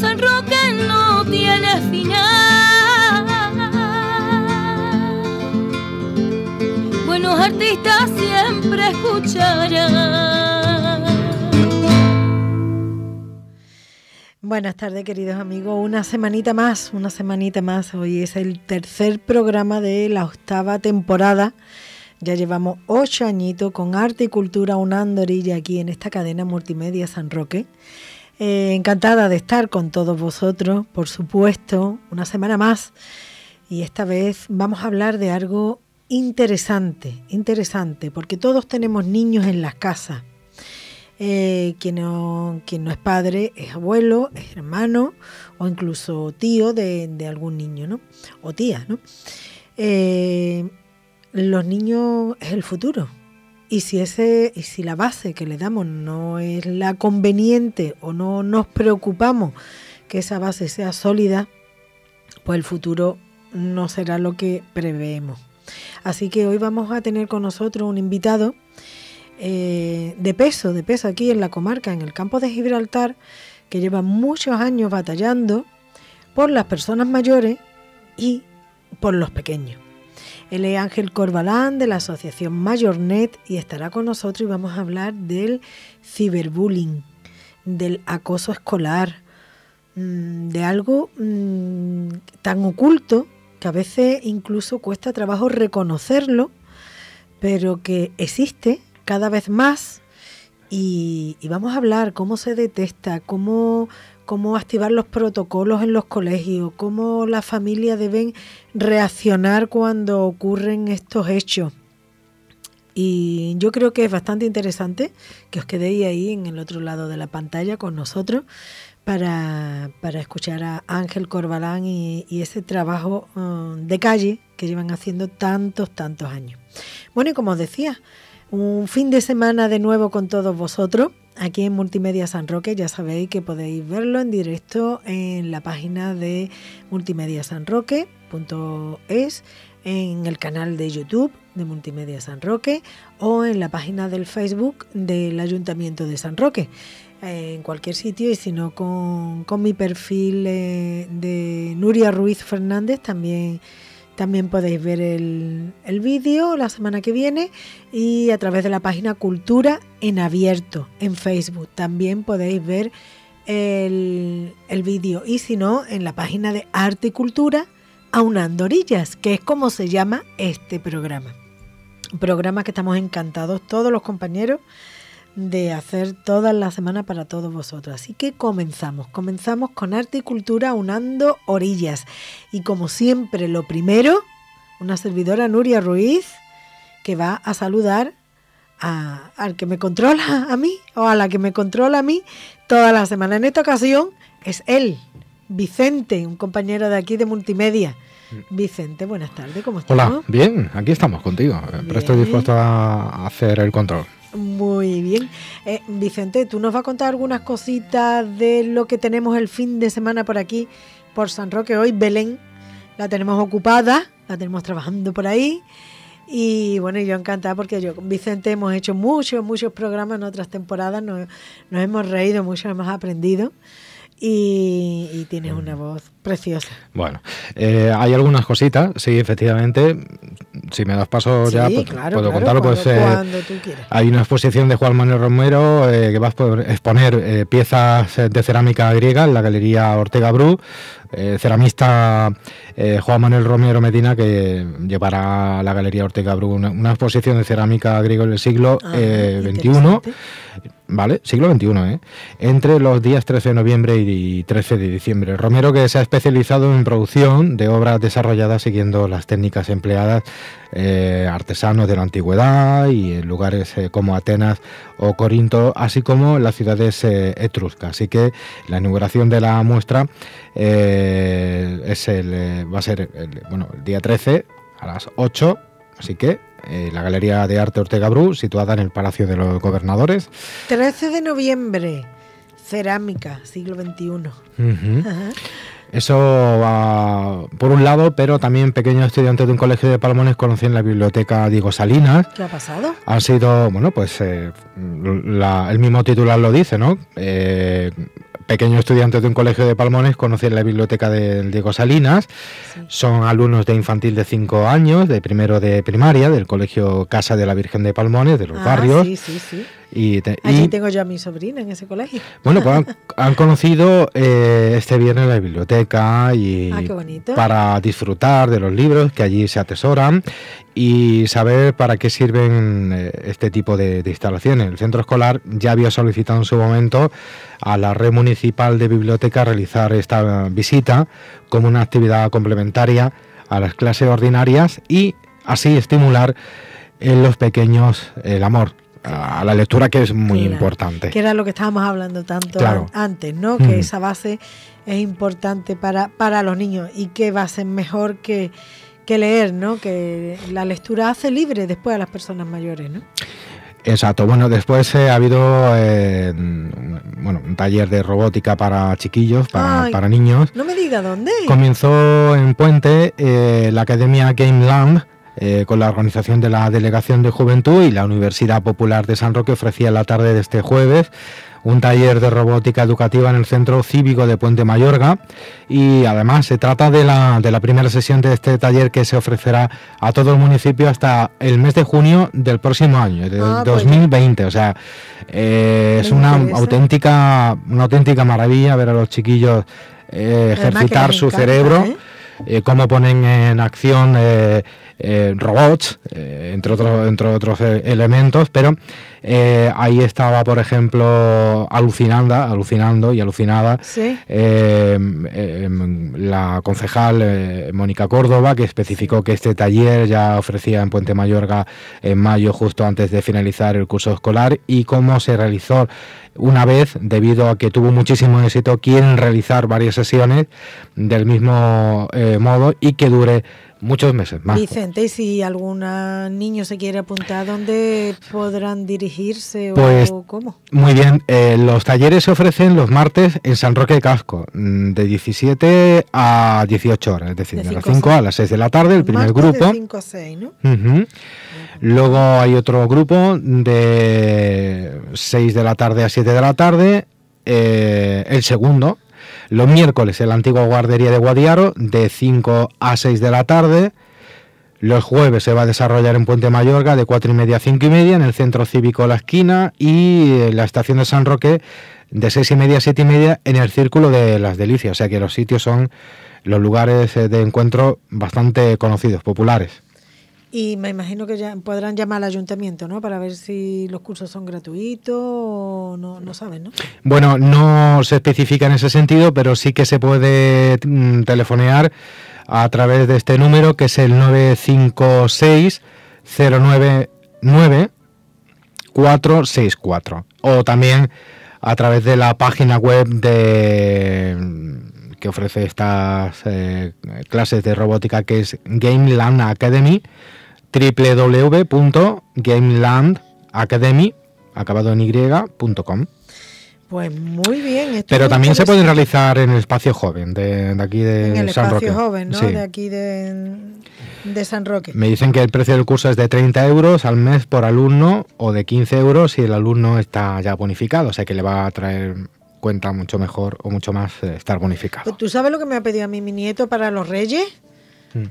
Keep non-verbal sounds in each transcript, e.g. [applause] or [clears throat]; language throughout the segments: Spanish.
San Roque no tiene final. Buenos artistas siempre escucharán. Buenas tardes queridos amigos, una semanita más, una semanita más. Hoy es el tercer programa de la octava temporada. Ya llevamos ocho añitos con arte y cultura unando orilla aquí en esta cadena multimedia San Roque. Eh, encantada de estar con todos vosotros, por supuesto, una semana más. Y esta vez vamos a hablar de algo interesante, interesante, porque todos tenemos niños en las casas. Eh, quien, no, no, es padre es abuelo, es hermano o incluso tío de, algún niño, ¿no? O tía, ¿no? Eh, los niños es el futuro, y si, ese, y si la base que le damos no es la conveniente o no nos preocupamos que esa base sea sólida, pues el futuro no será lo que preveemos. Así que hoy vamos a tener con nosotros un invitado eh, de peso, de peso aquí en la comarca, en el campo de Gibraltar, que lleva muchos años batallando por las personas mayores y por los pequeños. Él es Ángel Corbalán de la Asociación Mayornet y estará con nosotros y vamos a hablar del ciberbullying, del acoso escolar, mm, de algo mm, tan oculto que a veces incluso cuesta trabajo reconocerlo, pero que existe cada vez más y, y vamos a hablar cómo se detesta, cómo cómo activar los protocolos en los colegios, cómo las familias deben reaccionar cuando ocurren estos hechos. Y yo creo que es bastante interesante que os quedéis ahí en el otro lado de la pantalla con nosotros para, para escuchar a Ángel Corbalán y, ese trabajo um, de calle que llevan haciendo tantos, tantos años. Bueno, y como os decía, un fin de semana de nuevo con todos vosotros aquí en Multimedia San Roque. Ya sabéis que podéis verlo en directo en la página de multimedia multimediasanroque.es, en el canal de YouTube de Multimedia San Roque o en la página del Facebook del Ayuntamiento de San Roque. En cualquier sitio, y si no, con, con mi perfil eh, de Nuria Ruiz Fernández también también podéis ver el, vídeo la semana que viene y a través de la página Cultura en Abierto en Facebook. También podéis ver el, el vídeo y si no, en la página de Arte y Cultura Aunando Orillas, que es como se llama este programa. Un programa que estamos encantados todos los compañeros de hacer todas la semana para todos vosotros. Así que comenzamos, comenzamos con arte y cultura unando orillas. Y como siempre, lo primero, una servidora Nuria Ruiz, que va a saludar a, al que me controla a mí, o a la que me controla a mí, toda la semana. En esta ocasión es él, Vicente, un compañero de aquí de Multimedia. Mm. Vicente, buenas tardes, ¿cómo estás? Hola, bien, aquí estamos contigo, pero estoy dispuesto a hacer el control bien. Eh, Vicente, tú nos vas a contar algunas cositas de lo que tenemos el fin de semana por aquí, por San Roque hoy. Belén la tenemos ocupada, la tenemos trabajando por ahí. Y bueno, yo encantada porque yo Vicente hemos hecho muchos, muchos programas en otras temporadas, nos, nos hemos reído mucho, hemos aprendido. Y, tiene una mm. voz preciosa. Bueno, eh, hay algunas cositas, sí, efectivamente. Si me das paso ya, pues, puedo contarlo. pues, eh, hay una exposición de Juan Manuel Romero eh, que va a exponer piezas de cerámica griega en la Galería Ortega Bru. ceramista Juan Manuel Romero Medina que llevará a la Galería Ortega Bru una, exposición de cerámica griega del siglo XXI. Ah, ¿vale? Siglo XXI, ¿eh? Entre los días 13 de noviembre y 13 de diciembre. Romero que se ha especializado en producción de obras desarrolladas siguiendo las técnicas empleadas eh, artesanos de la antigüedad y en lugares eh, como Atenas o Corinto, así como en las ciudades etruscas. Así que la inauguración de la muestra es el, va a ser el, bueno, el día 13 a las 8, así que eh, la Galería de Arte Ortega Bru, situada en el Palacio de los Gobernadores. 13 de noviembre, cerámica, siglo XXI. Eso va... por un lado, pero también pequeños estudiantes de un colegio de Palmones en la biblioteca Diego Salinas. ¿Qué ha pasado? Han sido, bueno, pues eh, el mismo titular lo dice, ¿no? Eh, pequeño estudiante de un colegio de Palmones, conocí la biblioteca del Diego Salinas. Son alumnos de infantil de 5 años, de primero de primaria, del colegio Casa de la Virgen de Palmones, de los ah, barrios. Y Allí tengo yo a mi sobrina en ese colegio. Bueno, pues [laughs] han, conocido eh, este viernes la biblioteca y ah, para disfrutar de los libros que allí se atesoran y saber para qué sirven eh, este tipo de, de, instalaciones. El centro escolar ya había solicitado en su momento a la red municipal de biblioteca realizar esta visita como una actividad complementaria a las clases ordinarias y así estimular en los pequeños el amor a la lectura que es muy importante. Que era lo que estábamos hablando tanto antes, ¿no? Que mm. esa base es importante para, los niños y que va a ser mejor que, que leer, ¿no? Que la lectura hace libre después a las personas mayores, ¿no? Exacto, bueno, después eh, ha habido eh, bueno, un taller de robótica para chiquillos, para, niños. No me diga dónde. Comenzó en Puente eh, la Academia Game Land eh, con la organización de la Delegación de Juventud y la Universidad Popular de San Roque ofrecía la tarde de este jueves un taller de robótica educativa en el Centro Cívico de Puente Mayorga y además se trata de la, de la primera sesión de este taller que se ofrecerá a todo el municipio hasta el mes de junio del próximo año, de 2020. Ah, pues o sea, eh, es una auténtica, una auténtica maravilla ver a los chiquillos eh, ejercitar su cerebro, cómo ponen en acción eh, robots, eh, entre, otros, entre otros eh, elementos, pero ahí estaba, por ejemplo, alucinada alucinando y alucinada, em, la concejal Mónica Córdoba, que especificó que este taller ya ofrecía en Puente Mayorga en mayo, justo antes de finalizar el curso escolar, y cómo se realizó una vez, debido a que tuvo muchísimo éxito, quieren realizar varias sesiones del mismo modo y que dure Muchos meses más. Vicente, y si algún niño se quiere apuntar, ¿dónde podrán dirigirse o pues, cómo? Muy bien, eh, los talleres se ofrecen los martes en San Roque de Casco, mm, de 17 a 18 horas, es decir, de, las 5 a, las 6 de la tarde, el primer grupo. De 5 a 6, ¿no? Luego hay otro grupo de 6 de la tarde a 7 de la tarde, eh, el segundo, los miércoles en la antigua guardería de Guadiaro, de 5 a 6 de la tarde. Los jueves se va a desarrollar en Puente Mayorga de 4 y media a 5 y media en el Centro Cívico La Esquina y la estación de San Roque de 6 y media a 7 y media en el Círculo de las Delicias. O sea que los sitios son los lugares eh, de encuentro bastante conocidos, populares. Y me imagino que ya podrán llamar al ayuntamiento, ¿no? Para ver si los cursos son gratuitos o no, saben, ¿no? Bueno, no se especifica en ese sentido, pero sí que se puede mm, telefonear a través de este número que es el 956 099 464 o también a través de la página web de mm, que ofrece estas eh, clases de robótica que es Game Land www.gamelandacademy, acabado en Pues muy bien. Pero también se puede realizar en el espacio joven de, de aquí de en el San espacio joven, ¿no? De aquí de, San Roque. Me dicen que el precio del curso es de 30 euros al mes por alumno o de 15 euros si el alumno está ya bonificado, o sea que le va a traer cuenta mucho mejor o mucho más eh, estar bonificado. Pues, ¿Tú sabes lo que me ha pedido a mí mi nieto para los reyes? Mm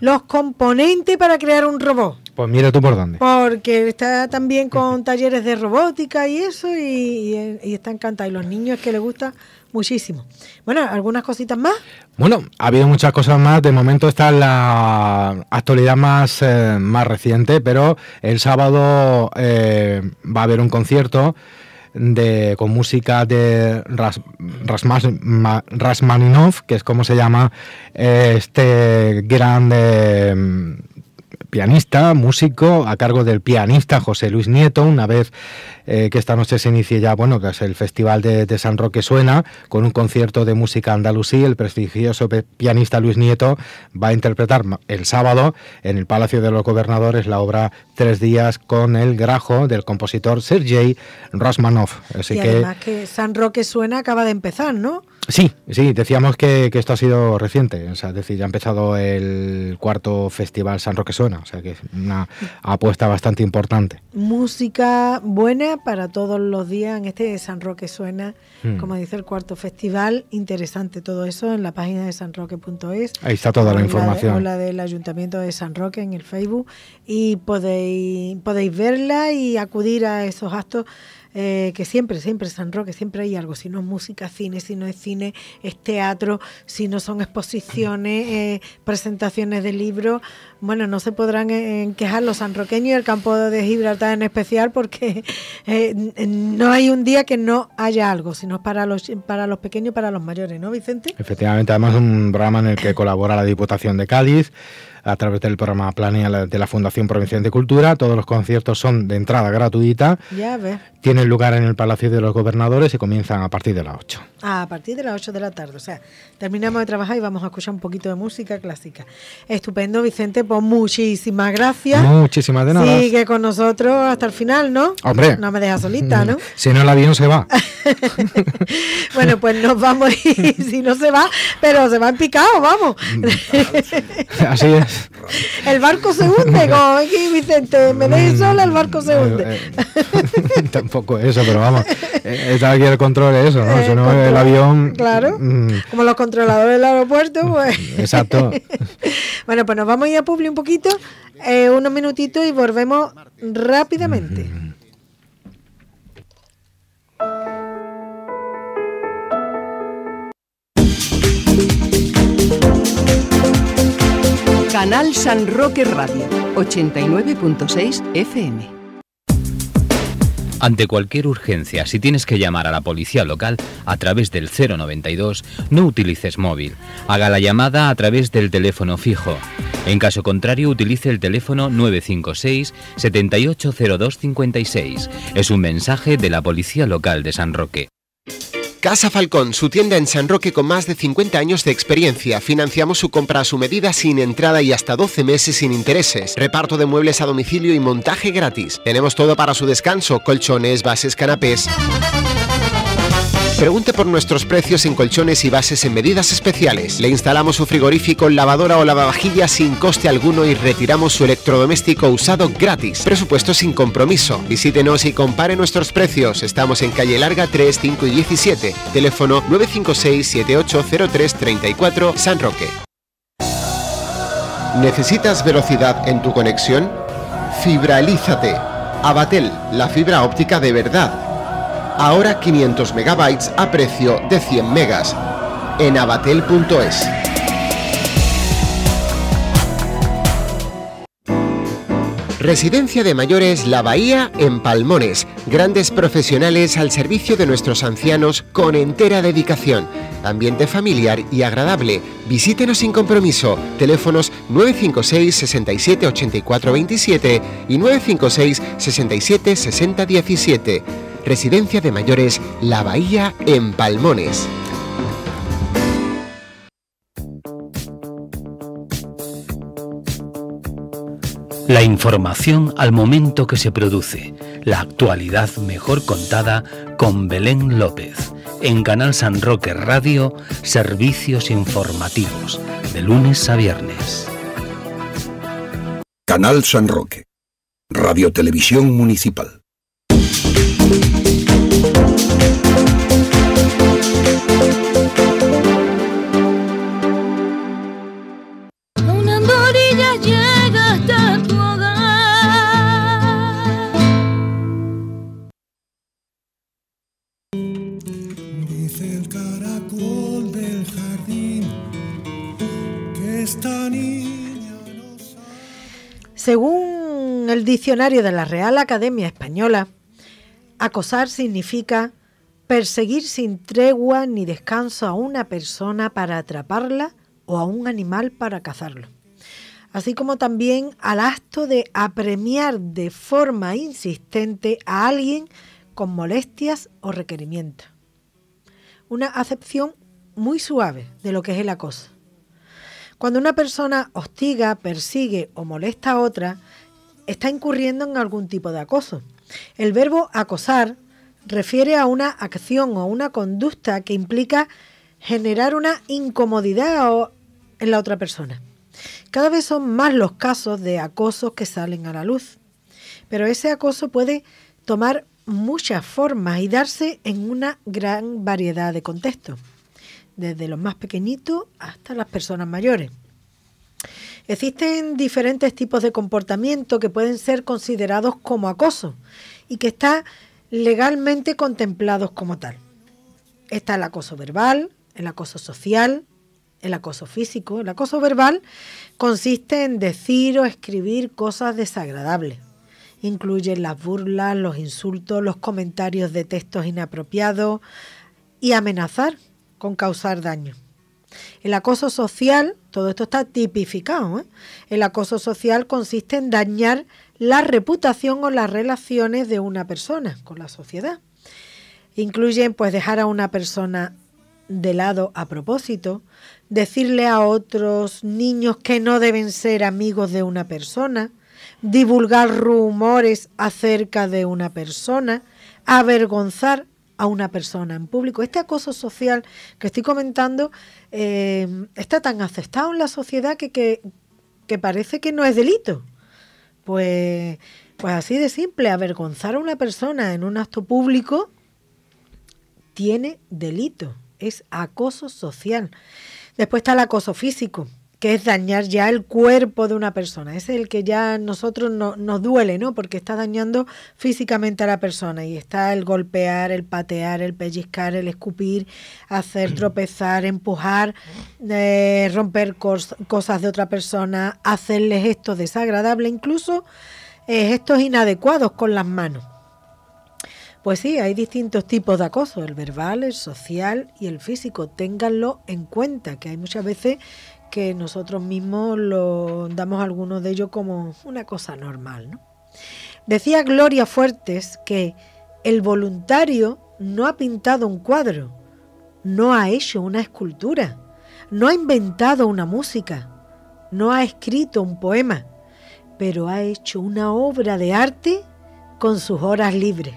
los componentes para crear un robot. Pues mira tú por dónde. Porque está también [laughs] con talleres de robótica y eso, y, eh, está encantado. Y los niños que le gusta muchísimo. Bueno, ¿algunas cositas más? Bueno, ha habido muchas cosas más. De momento está en la actualidad más, eh, más reciente, pero el sábado eh, va a haber un concierto de, con música de Ras, Rasmaninov, que es como se llama eh, este grande mm, pianista, músico, a cargo del pianista José Luis Nieto, una vez eh, que esta noche se inicie ya, bueno, que es el Festival de, San Roque Suena, con un concierto de música andalusí, el prestigioso pianista Luis Nieto va a interpretar el sábado en el Palacio de los Gobernadores la obra Tres Días con el Grajo del compositor Sergei Rosmanov. Así además que San Roque Suena acaba de empezar, ¿no? Sí, sí, decíamos que, esto ha sido reciente, es decir, ya ha empezado el cuarto festival San Roque Suena, o sea que es una apuesta bastante importante. Música buena para todos los días en este San Roque Suena, hmm. como dice el cuarto festival, interesante todo eso en la página de sanroque.es. Ahí está toda la información. La del Ayuntamiento de San Roque en el Facebook y podéis, podéis verla y acudir a esos actos eh, que siempre, siempre San Roque, siempre hay algo, si no es música, cine, si no es cine, es teatro, si no son exposiciones, eh, presentaciones de libros, bueno, no se podrán eh, quejar los sanroqueños y el campo de Gibraltar en especial porque no hay un día que no haya algo, sino para los, para los pequeños y para los mayores, ¿no, Vicente? Efectivamente, además es un programa en el que colabora la Diputación de Cádiz, a través del programa Planea de la Fundación Provincial de Cultura. Todos los conciertos son de entrada gratuita. Ya Tienen lugar en el Palacio de los Gobernadores y comienzan a partir de las 8. Ah, a partir de las 8 de la tarde. O sea, terminamos de trabajar y vamos a escuchar un poquito de música clásica. Estupendo, Vicente. Pues muchísimas gracias. Muchísimas de nada. Sigue con nosotros hasta el final, ¿no? Hombre. No me dejas solita, ¿no? [laughs] Si no, el avión se va. [laughs] bueno, pues nos vamos [laughs] y si no se va, pero se va en picado, vamos. Mm. Así es el barco se hunde, como Vicente, me dejes mm. sola, el barco se hunde. Eh, eh, [laughs] tampoco eso, pero vamos, eh, está aquí el control de eso, ¿no? si no, el avión... Claro, mm. como los controladores del aeropuerto, mm, pues... Exacto. [laughs] bueno, pues nos vamos a ir a Publi un poquito, unos minutitos y volvemos rápidamente. Canal San Roque Radio, 89.6 FM. Ante cualquier urgencia, si tienes que llamar a la policía local a través del 092, no utilices móvil. Haga la llamada a través del teléfono fijo. En caso contrario, utilice el teléfono 956 780256. Es un mensaje de la policía local de San Roque. Casa Falcón, su tienda en San Roque con más de 50 años de experiencia. Financiamos su compra a su medida sin entrada y hasta 12 meses sin intereses. Reparto de muebles a domicilio y montaje gratis. Tenemos todo para su descanso, colchones, bases, canapés. Pregunte por nuestros precios en colchones y bases en medidas especiales. Le instalamos su frigorífico, lavadora o lavavajilla sin coste alguno y retiramos su electrodoméstico usado gratis. Presupuesto sin compromiso. Visítenos y compare nuestros precios. Estamos en calle Larga 3, 5 y 17. Teléfono 956-780334 San Roque. ¿Necesitas velocidad en tu conexión? Fibralízate. Abatel, la fibra óptica de verdad ahora 500 megabytes a precio de 100 megas en abatel.es. Residencia de Mayores La Bahía en Palmones. Grandes profesionales al servicio de nuestros ancianos con entera dedicación. Ambiente familiar y agradable. Visítenos sin compromiso. Teléfonos 956 67 84 27 y 956 67 60 17. Residencia de Mayores La Bahía en Palmones. La información al momento que se produce, la actualidad mejor contada con Belén López, en Canal San Roque Radio, servicios informativos, de lunes a viernes. Canal San Roque, Radiotelevisión Municipal. Según el diccionario de la Real Academia Española, acosar significa perseguir sin tregua ni descanso a una persona para atraparla o a un animal para cazarlo, así como también al acto de apremiar de forma insistente a alguien con molestias o requerimientos. Una acepción muy suave de lo que es el acoso. Cuando una persona hostiga, persigue o molesta a otra, está incurriendo en algún tipo de acoso. El verbo acosar refiere a una acción o una conducta que implica generar una incomodidad en la otra persona. Cada vez son más los casos de acosos que salen a la luz, pero ese acoso puede tomar muchas formas y darse en una gran variedad de contextos desde los más pequeñitos hasta las personas mayores. Existen diferentes tipos de comportamiento que pueden ser considerados como acoso y que están legalmente contemplados como tal. Está el acoso verbal, el acoso social, el acoso físico. El acoso verbal consiste en decir o escribir cosas desagradables. Incluyen las burlas, los insultos, los comentarios de textos inapropiados y amenazar con causar daño. El acoso social, todo esto está tipificado, ¿eh? el acoso social consiste en dañar la reputación o las relaciones de una persona con la sociedad. Incluyen pues dejar a una persona de lado a propósito, decirle a otros niños que no deben ser amigos de una persona, divulgar rumores acerca de una persona, avergonzar a una persona en público. Este acoso social que estoy comentando eh, está tan aceptado en la sociedad que, que parece que no es delito. Pues, pues así de simple, avergonzar a una persona en un acto público tiene delito, es acoso social. Después está el acoso físico que es dañar ya el cuerpo de una persona. es el que ya nosotros nos duele, ¿no? Porque está dañando físicamente a la persona y está el golpear, el patear, el pellizcar, el escupir, hacer [clears throat] tropezar, empujar, eh, romper cosas de otra persona, hacerles gestos desagradable incluso eh, gestos inadecuados con las manos. Pues sí, hay distintos tipos de acoso, el verbal, el social y el físico. Ténganlo en cuenta, que hay muchas veces que nosotros mismos lo damos algunos de ellos como una cosa normal. Decía Gloria Fuertes que el voluntario no ha pintado un cuadro, no ha hecho una escultura, no ha inventado una música, no ha escrito un poema, pero ha hecho una obra de arte con sus horas libres.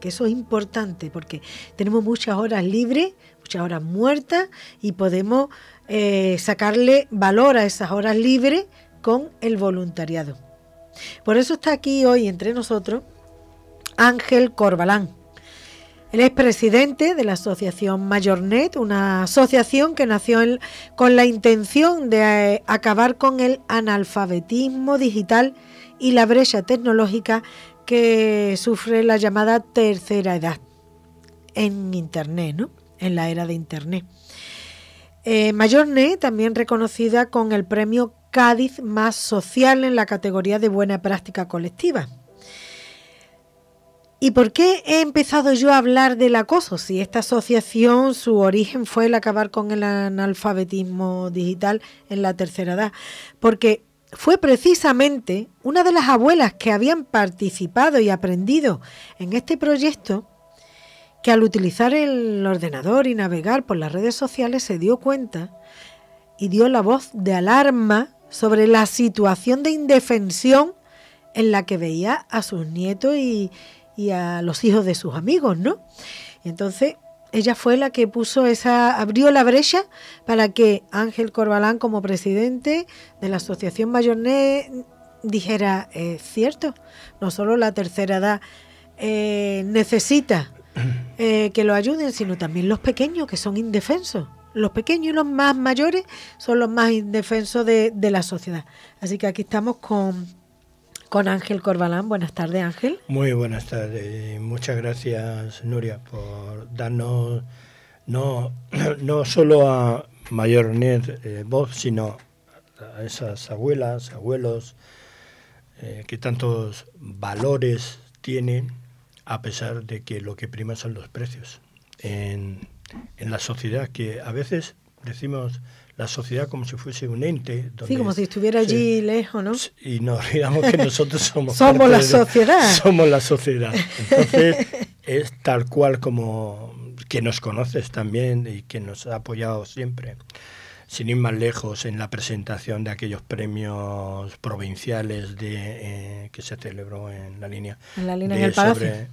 Que eso es importante porque tenemos muchas horas libres, muchas horas muertas y podemos eh, sacarle valor a esas horas libres con el voluntariado. Por eso está aquí hoy entre nosotros Ángel Corbalán. Él es presidente de la Asociación Mayornet, una asociación que nació con la intención de eh, acabar con el analfabetismo digital y la brecha tecnológica que sufre la llamada tercera edad en Internet, ¿no? en la era de Internet. Eh, Mayorne, también reconocida con el premio Cádiz más social en la categoría de buena práctica colectiva. ¿Y por qué he empezado yo a hablar del acoso? Si esta asociación, su origen fue el acabar con el analfabetismo digital en la tercera edad. Porque fue precisamente una de las abuelas que habían participado y aprendido en este proyecto que al utilizar el ordenador y navegar por las redes sociales se dio cuenta y dio la voz de alarma sobre la situación de indefensión en la que veía a sus nietos y, a los hijos de sus amigos, ¿no? entonces ella fue la que puso esa, abrió la brecha para que Ángel Corbalán, como presidente de la Asociación Mayorné, dijera, es cierto, no solo la tercera edad eh, necesita [clears throat] Eh, que lo ayuden, sino también los pequeños, que son indefensos. Los pequeños y los más mayores son los más indefensos de, la sociedad. Así que aquí estamos con, con Ángel Corbalán. Buenas tardes, Ángel. Muy buenas tardes. Muchas gracias, Nuria, por darnos no, [clears throat] no solo a Mayor eh, voz, sino a esas abuelas, abuelos, eh, que tantos valores tienen a pesar de que lo que prima son los precios. En, la sociedad, que a veces decimos la sociedad como si fuese un ente. sí, como si estuviera allí lejos, ¿no? Y nos [laughs] olvidamos que nosotros somos... [laughs] somos la sociedad. somos la sociedad. Entonces, [laughs] es tal cual como que nos conoces también y que nos ha apoyado siempre. Sin ir más lejos, en la presentación de aquellos premios provinciales de, eh, que se celebró en la línea. En la línea de,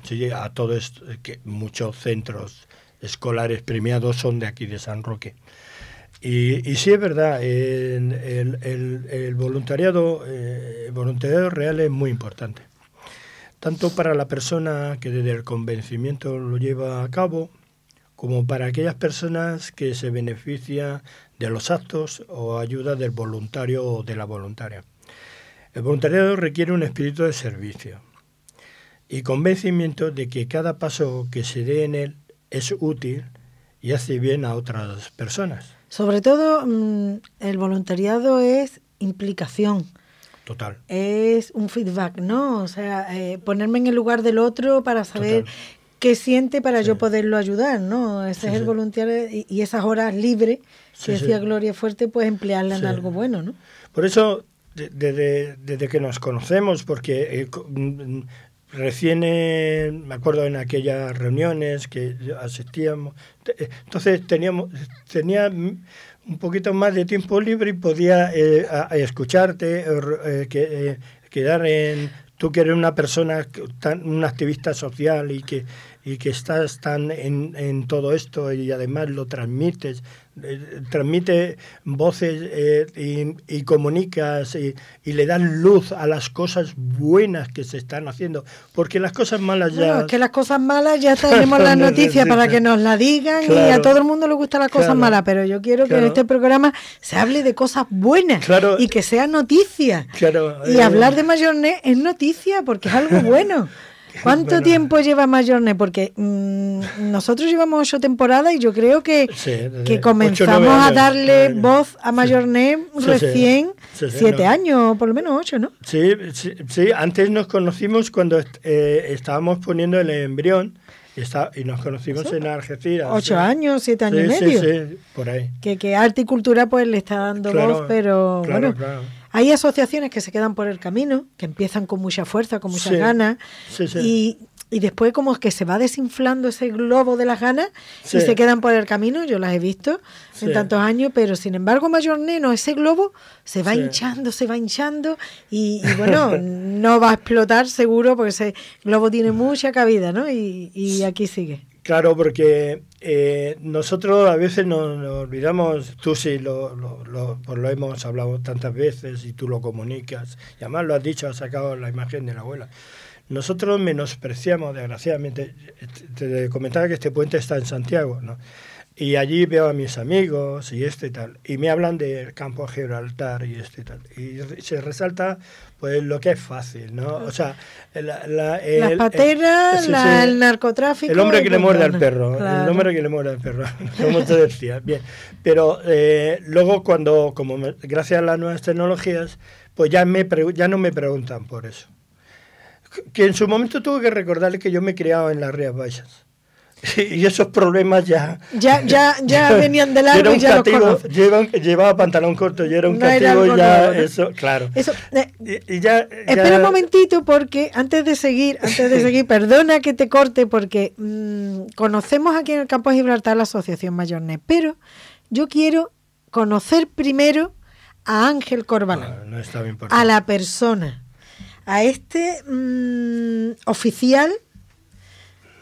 Sí, a todos, que muchos centros escolares premiados son de aquí, de San Roque. Y, y sí es verdad, el, voluntariado, eh, el voluntariado real es muy importante tanto para la persona que desde el convencimiento lo lleva a cabo, como para aquellas personas que se benefician de los actos o ayuda del voluntario o de la voluntaria. El voluntariado requiere un espíritu de servicio y convencimiento de que cada paso que se dé en él es útil y hace bien a otras personas. Sobre todo, mm, el voluntariado es implicación. Total. Es un feedback, ¿no? O sea, eh, ponerme en el lugar del otro para saber qué siente para yo poderlo ayudar, ¿no? Ese es el voluntario y, esas horas libres que decía Gloria Fuerte, pues emplearlas en algo bueno, ¿no? Por eso, desde, que nos conocemos, porque eh, mm, recién eh, me acuerdo en aquellas reuniones que asistíamos eh, entonces teníamos tenía un poquito más de tiempo libre y podía escucharte que, quedar en tú que eres una persona un activista social y que y que estás tan en, todo esto eh, y además lo transmites, eh, transmite voces eh, y, comunicas y, le das luz a las cosas buenas que se están haciendo, porque las cosas malas ya... que las cosas malas ya tenemos las [laughs] noticias para que nos la digan y a todo el mundo le gustan las cosas malas, pero yo quiero que en este programa se hable de cosas buenas y que sea noticia. y hablar de Mayorné es noticia porque es algo [laughs] bueno. [laughs] ¿Cuánto tiempo lleva Mayorne? Porque mm, nosotros llevamos ocho temporadas y yo creo que, eh, comenzamos a darle voz a Mayorne recién siete años, por lo menos ocho, ¿no? Sí, sí, antes nos conocimos cuando eh, estábamos poniendo el embrión. Y, está, y nos conocimos en Argentina. Ocho años, siete años y medio. Sí, sí, por ahí. Que, que arte y cultura pues le está dando voz, pero Claro. Hay asociaciones que se quedan por el camino, que empiezan con mucha fuerza, con muchas ganas, Y, después como es que se va desinflando ese globo de las ganas y se quedan por el camino, yo las he visto en tantos años, pero sin embargo mayor Neno, ese globo se va hinchando, se va hinchando y, y bueno, [laughs] no va a explotar seguro porque ese globo tiene mucha cabida, ¿no? Y, y aquí sigue. Claro, porque eh, nosotros a veces nos, olvidamos, tú sí lo, pues lo, hemos hablado tantas veces y tú lo comunicas, y además lo has dicho, has sacado la imagen de la abuela. Nosotros menospreciamos, desgraciadamente, te comentaba que este puente está en Santiago, ¿no? Y allí veo a mis amigos y este tal. Y me hablan del campo Gibraltar y este tal. Y se resalta pues lo que es fácil, ¿no? O sea, la, la, el, narcotráfico. El hombre que le muerde al perro, el hombre que le muerde al perro, [laughs] como te decía. Bien, pero eh, luego cuando, como gracias a las nuevas tecnologías, pues ya, me ya no me preguntan por eso. Que en su momento tuve que recordarle que yo me he criado en las Rías Baixas. [laughs] y esos problemas ya ya [laughs] venían de largo y ya los llevaba pantalón corto y era un castigo ya eso claro eh, espera un momentito porque antes de seguir antes de [laughs] seguir perdona que te corte porque mm, conocemos aquí en el campo de Gibraltar la asociación Mayornet pero yo quiero conocer primero a Ángel Corbalán ah, a la persona a este mm, oficial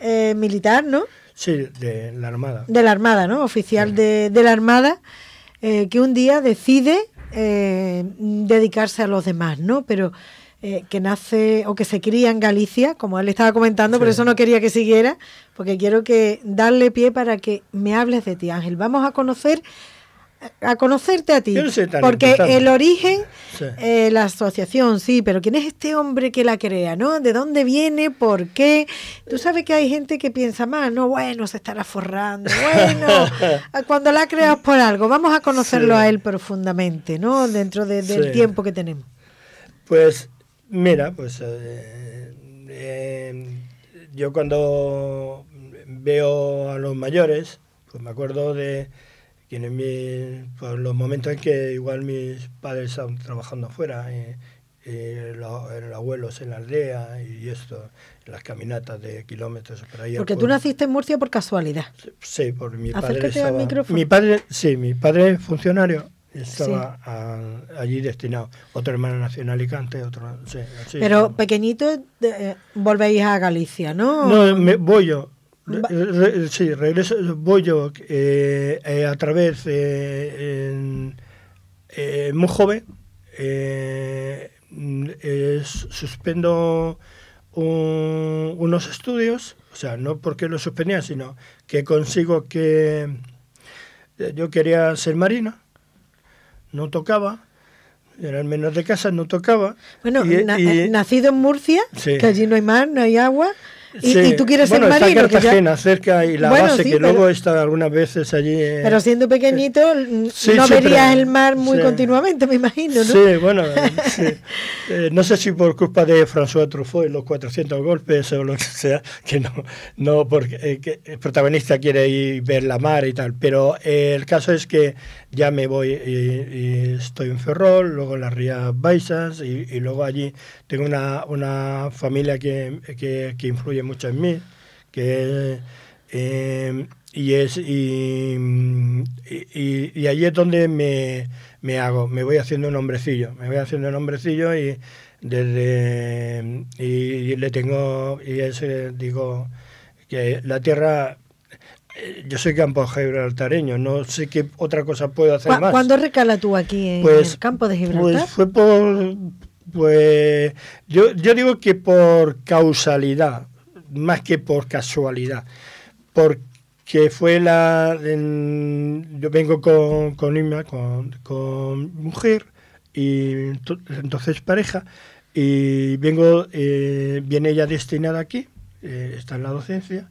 eh, militar, ¿no? Sí, de la Armada. De la Armada, ¿no? Oficial de, la Armada, eh, que un día decide eh, dedicarse a los demás, ¿no? Pero que nace o que se cría en Galicia, como él estaba comentando, por eso no quería que siguiera, porque quiero que darle pie para que me hables de ti, Ángel. Vamos a conocer a conocerte a ti. porque el origen, eh, la asociación, sí, pero ¿quién es este hombre que la crea? ¿no? ¿De dónde viene? ¿Por qué? Tú sabes que hay gente que piensa más, no, bueno, se estará forrando, bueno, [laughs] cuando la creas por algo, vamos a conocerlo a él profundamente, ¿no? Dentro del tiempo que tenemos. Pues mira, pues eh, eh, yo cuando veo a los mayores, pues me acuerdo de tiene mis, pues, los momentos en que igual mis padres estaban trabajando afuera, eh, eh, los, abuelos en la aldea y esto, las caminatas de kilómetros por ahí. Porque tú naciste en Murcia por casualidad. Sí, por mi padre. Mi padre, sí, mi padre es funcionario. Estaba allí destinado. Otro hermano nacional Alicante, otro. Pero pequeñito eh, volvéis a Galicia, ¿no? No, me, voy yo sí, regreso, voy yo eh, eh, a través eh, muy joven. suspendo unos estudios, o sea, no porque lo suspendía, sino que consigo que yo quería ser marino, no tocaba, era el menor de casa, no tocaba. Bueno, nacido en Murcia, que allí no hay mar, no hay agua, y, tú quieres ser marino. Está Cartagena, cerca, y la base que pero... luego está algunas veces allí. Pero siendo pequeñito, no verías el mar muy continuamente, me imagino, ¿no? Sí, bueno, eh, [laughs] eh, no sé si por culpa de François Truffaut y los 400 golpes o lo que sea, que no, no porque eh, el protagonista quiere ir ver la mar y tal, pero el caso es que ya me voy y, estoy en Ferrol, luego en las Rías Baixas y, luego allí tengo una, una familia que, influye mucho en mí, que em, y es y, allí es donde me, hago, me voy haciendo un hombrecillo, me voy haciendo un hombrecillo y desde y, le tengo y es eh, digo que la tierra eh, yo soy campo gibraltareño, no sé qué otra cosa puedo hacer ¿Cuándo más. ¿Cuándo recala tú aquí en el pues, campo de pues, Gibraltar? Pues fue por, pues, yo, yo digo que por causalidad, más que por casualidad, porque fue la, yo vengo con, con con, mujer, y entonces pareja, y vengo, eh, viene ella destinada aquí, eh, está en la docencia,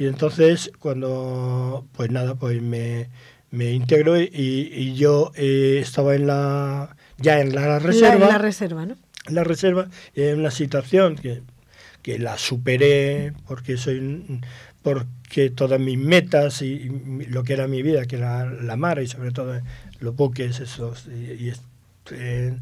y entonces, cuando, pues nada, pues me, me integro y, y yo eh, estaba en la, ya en la reserva. La, en la reserva, ¿no? La reserva, en una situación que, que la superé porque soy porque todas mis metas y, lo que era mi vida, que era la mar y sobre todo los buques esos y, y eh,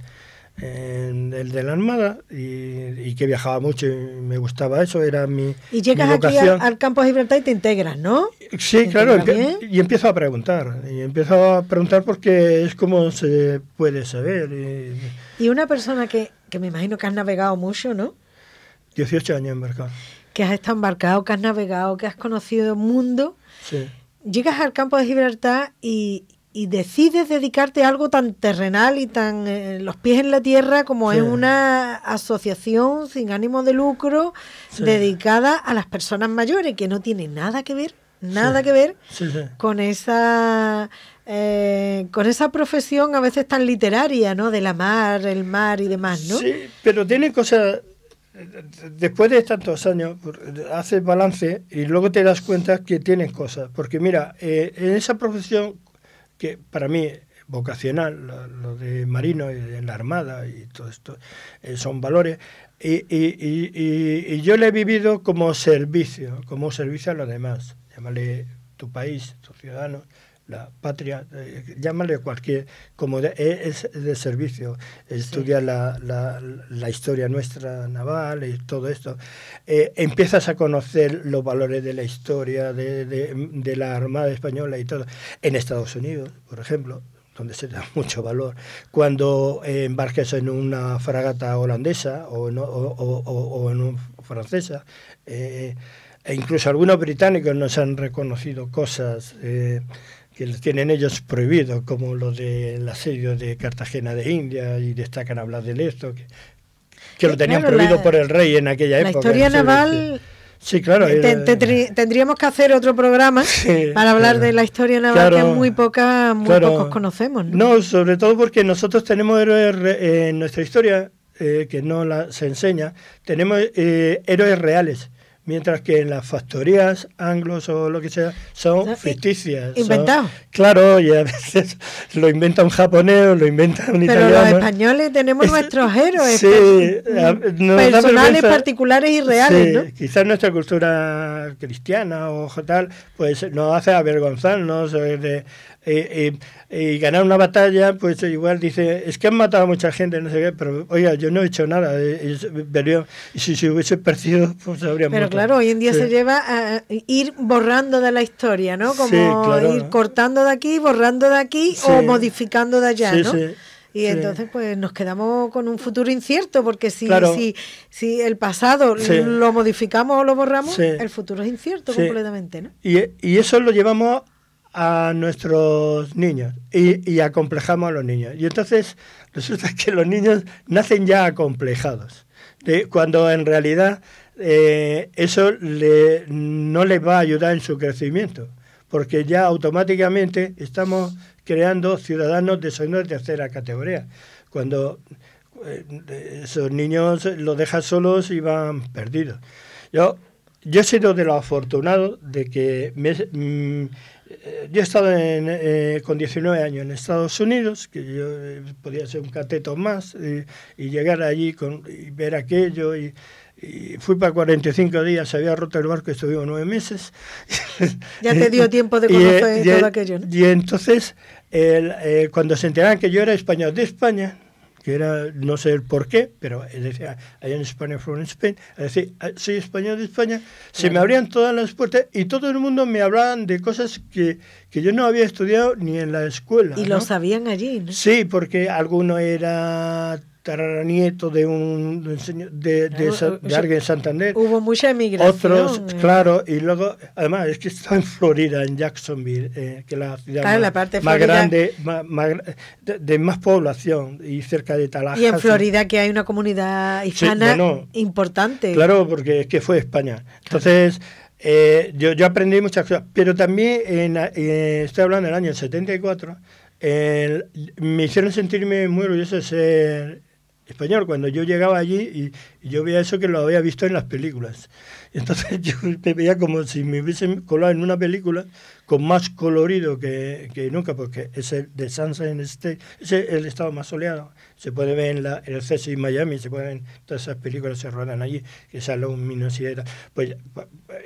en el de la Armada y, que viajaba mucho y me gustaba eso, era mi Y llegas aquí al, campo de Gibraltar y te integras, ¿no? Sí, claro, y empiezo a preguntar, y empiezo a preguntar porque es como se puede saber. Y, una persona que, que, me imagino que has navegado mucho, ¿no? 18 años embarcado. Que has estado embarcado, que has navegado, que has conocido el mundo. Llegas al campo de Gibraltar y y decides dedicarte a algo tan terrenal y tan eh, los pies en la tierra como es una asociación sin ánimo de lucro dedicada a las personas mayores, que no tiene nada que ver, nada que ver con esa eh, con esa profesión a veces tan literaria, ¿no? De la mar, el mar y demás, ¿no? Sí, pero tiene cosas después de tantos años, haces balance y luego te das cuenta que tienes cosas. Porque mira, eh, en esa profesión que para mí vocacional, lo, de marino y en la armada y todo esto, eh, son valores. Y, y, y, y, yo le he vivido como servicio, como servicio a los demás. Llámale tu país, tu ciudadano la patria, eh, llámale cualquier, como e, es de servicio, estudia la, historia nuestra naval y todo esto, eh, empiezas a conocer los valores de la historia de, de, la Armada Española y todo, en Estados Unidos, por ejemplo donde se da [laughs] mucho valor. Cuando eh, embarques en una fragata holandesa o, o en una francesa, e incluso algunos británicos nos han reconocido cosas que tienen ellos prohibidos, como lo del asedio de Cartagena de India, y destacan hablar del esto, que, lo eh, tenían prohibido por el rey en aquella época. La historia naval... Sí, claro. Eh, tendríamos que hacer otro programa [laughs] para hablar de la historia naval que muy, poca, muy pocos conocemos. ¿no? sobre todo porque nosotros tenemos héroes eh, en nuestra historia, que no la, se enseña, tenemos héroes reales mientras que en las factorías anglos o lo que sea son ficticias. inventados claro, y a veces [laughs] lo inventa un japonés, lo inventa un italiano. Pero los españoles tenemos nuestros héroes. personales, particulares y reales, Quizás nuestra cultura cristiana o tal, pues nos hace avergonzarnos y ganar una batalla, pues igual dice, es que han matado a mucha gente, no sé qué, pero oiga, yo no he hecho nada, y si se si hubiese perdido, pues habría muerto claro, hoy en día se lleva a ir borrando de la historia, ¿no? Como ir cortando de aquí, borrando de aquí o modificando de allá, ¿no? Y entonces pues nos quedamos con un futuro incierto porque si, si, el pasado lo modificamos o lo borramos, el futuro es incierto completamente, ¿no? Y, eso lo llevamos a nuestros niños y, y acomplejamos a los niños. Y entonces resulta [laughs] que los niños nacen ya acomplejados cuando en realidad eh, eso no les va a ayudar en su crecimiento, porque ya automáticamente estamos creando ciudadanos de segunda y tercera categoría. Cuando eh, esos niños los dejan solos y van perdidos. Yo, yo he sido de los afortunados de que mm, eh, yo he estado con 19 años en Estados Unidos, que yo podía ser un cateto más y, llegar allí con, y ver aquello y y fui para 45 días, se había roto el barco estuve estuvimos nueve meses. [laughs] Ya te dio [laughs] tiempo de conocer eh, y, todo aquello, ¿no? Y entonces, el, eh, cuando se enteraban que yo era español de España, que era, no sé el por qué, pero decía, en España, from Spain, ah, soy español de España, se me abrían todas las puertas y todo el mundo me hablaban de cosas que, que yo no había estudiado ni en la escuela. Y lo sabían allí, ¿no? Sí, porque alguno era Nieto de un de, alguien en Santander. Hubo mucha emigración. Otros, eh. claro, y luego, además, es que estaba en Florida, en Jacksonville, eh, que es la ciudad más, grande, de, más población y cerca de Tallahassee. Y en Florida que hay una comunidad hispana importante. Claro, porque es que fue España. Entonces... Eh, yo, yo aprendí muchas cosas, pero también en, estoy hablando del año 74, me hicieron sentirme muy orgulloso de ser español cuando yo llegaba allí y, yo veía eso que lo había visto en las películas. Entonces [laughs] yo me veía como si me hubiesen colado en una película con más colorido que, nunca, porque es el de Sunset State, es el estado más soleado. Se puede ver en, la, en el CSI Miami, se pueden todas esas películas se rodan allí, que esa luminosidad. Pues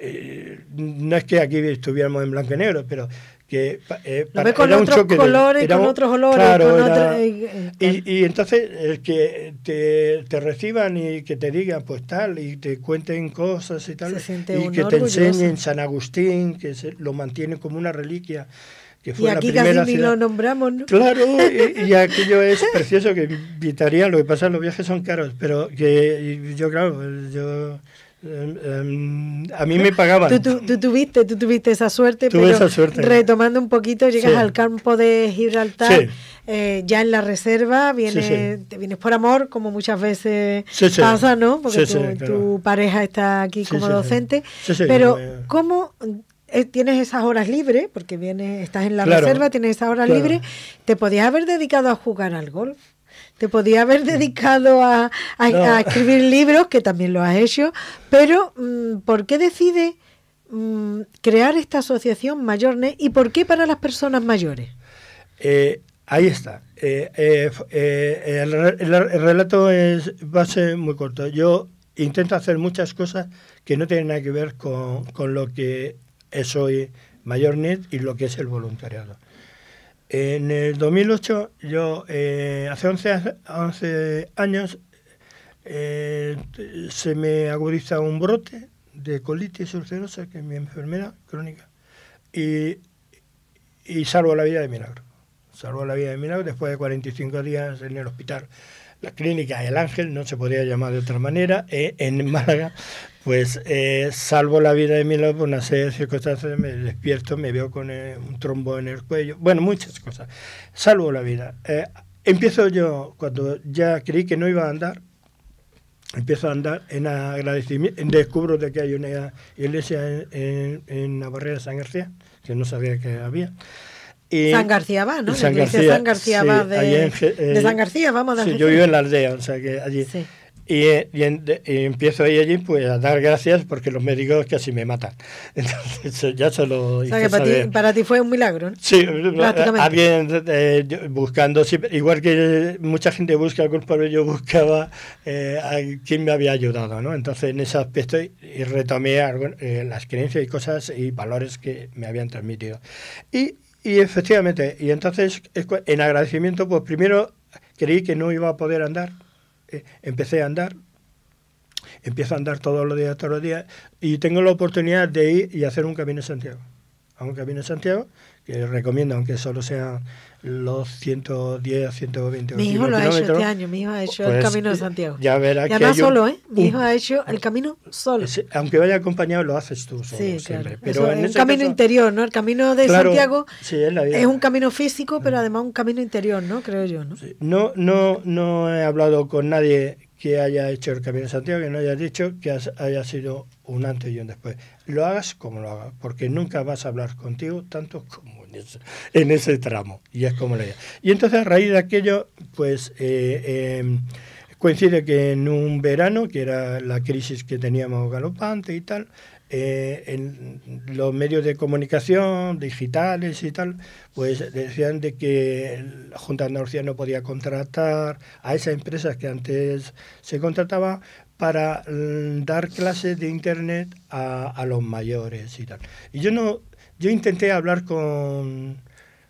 eh, no es que aquí estuviéramos en blanco y negro, pero que eh, con otros colores, con otros olores, eh, eh, y, entonces el que te, reciban y que te digan pues tal y te cuenten cosas y tal y que te enseñen San Agustín, que se, lo mantienen como una reliquia. Que fue y aquí la primera casi lo nombramos, ¿no? Claro, y, [laughs] aquello es precioso que invitaría, lo que pasa los viajes son caros, pero que yo, claro, yo Em, em, a mí me pagaban. Tú, tuviste, tú tuviste esa suerte, pero retomando un poquito, llegas al campo de Gibraltar, eh, ya en la reserva, vienes, te vienes por amor, como muchas veces pasa, ¿no? Porque tu, pareja está aquí como docente, pero ¿cómo eh, tienes esas horas libres? Porque vienes, estás en la reserva, tienes esas horas libres, ¿te podías haber dedicado a jugar al golf? Te podía haber mm. dedicado a, escribir libros, que también lo has hecho, pero mm, ¿por qué decide mm, crear esta asociación MayorNet y por qué para las personas mayores? Eh, ahí está. Eh, eh, el, relato es, va a ser muy corto. Yo intento hacer muchas cosas que no tienen nada que ver con, lo que es hoy Mayornet y lo que es el voluntariado. En el 2008, yo, eh, hace 11, años, eh, se me agudiza un brote de colitis ulcerosa, que es mi enfermedad crónica, y, y salvo la vida de milagro. Salvo la vida de milagro después de 45 días en el hospital la clínica El Ángel, no se podía llamar de otra manera, eh, en Málaga, pues eh, salvo la vida de Milo por una serie de circunstancias, me despierto, me veo con eh, un trombo en el cuello, bueno, muchas cosas, salvo la vida. empiezo yo, cuando ya creí que no iba a andar, empiezo a andar en agradecimiento, descubro de que hay una iglesia en, en, la barrera de San García, que no sabía que había. San García va, ¿no? San García, San García va de, en, San García, vamos. sí, yo vivo en la aldea, o sea que allí. Y, empiezo ahí allí pues a dar gracias porque los médicos casi me matan. [laughs] Entonces ya se lo o para, Ti, fue un milagro. ¿no? Sí, alguien eh, buscando, igual que mucha gente busca algún pueblo, yo buscaba eh, a quien me había ayudado. ¿no? Entonces en ese aspecto y, retomé eh, las creencias y cosas y valores que me habían transmitido. Y y efectivamente, y entonces en agradecimiento, pues primero creí que no iba a poder andar, eh, empecé a andar, empiezo a andar todos los días, todos los días, y tengo la oportunidad de ir y hacer un camino a Santiago, a un camino a Santiago, que recomiendo, aunque solo sea los 110, a 120 Mi hijo lo ha hecho este año, mi hijo ha hecho el pues, Camino de Santiago. Ya verá ya que no solo, ¿eh? Mi hijo ha hecho el camino solo. aunque vaya acompañado, lo haces tú solo, sí, siempre. Claro. Pero en es un camino interior, ¿no? El Camino de Santiago sí, es, la vida. es, un camino físico, pero mm. además un camino interior, ¿no? Creo yo, ¿no? Sí. No, no, no he hablado con nadie que haya hecho el Camino de Santiago, que no haya dicho que haya sido un antes y un después. Lo hagas como lo hagas, porque nunca vas a hablar contigo tanto como en ese, tramo. Y es como leía Y entonces a raíz de aquello, pues eh, em, coincide que en un verano, que era la crisis que teníamos galopante y tal, eh, en los medios de comunicación digitales y tal, pues decían de que la Junta de Andalucía no podía contratar a esas empresas que antes se contrataba para mm, dar clases de internet a, los mayores y tal. Y yo no, yo intenté hablar con,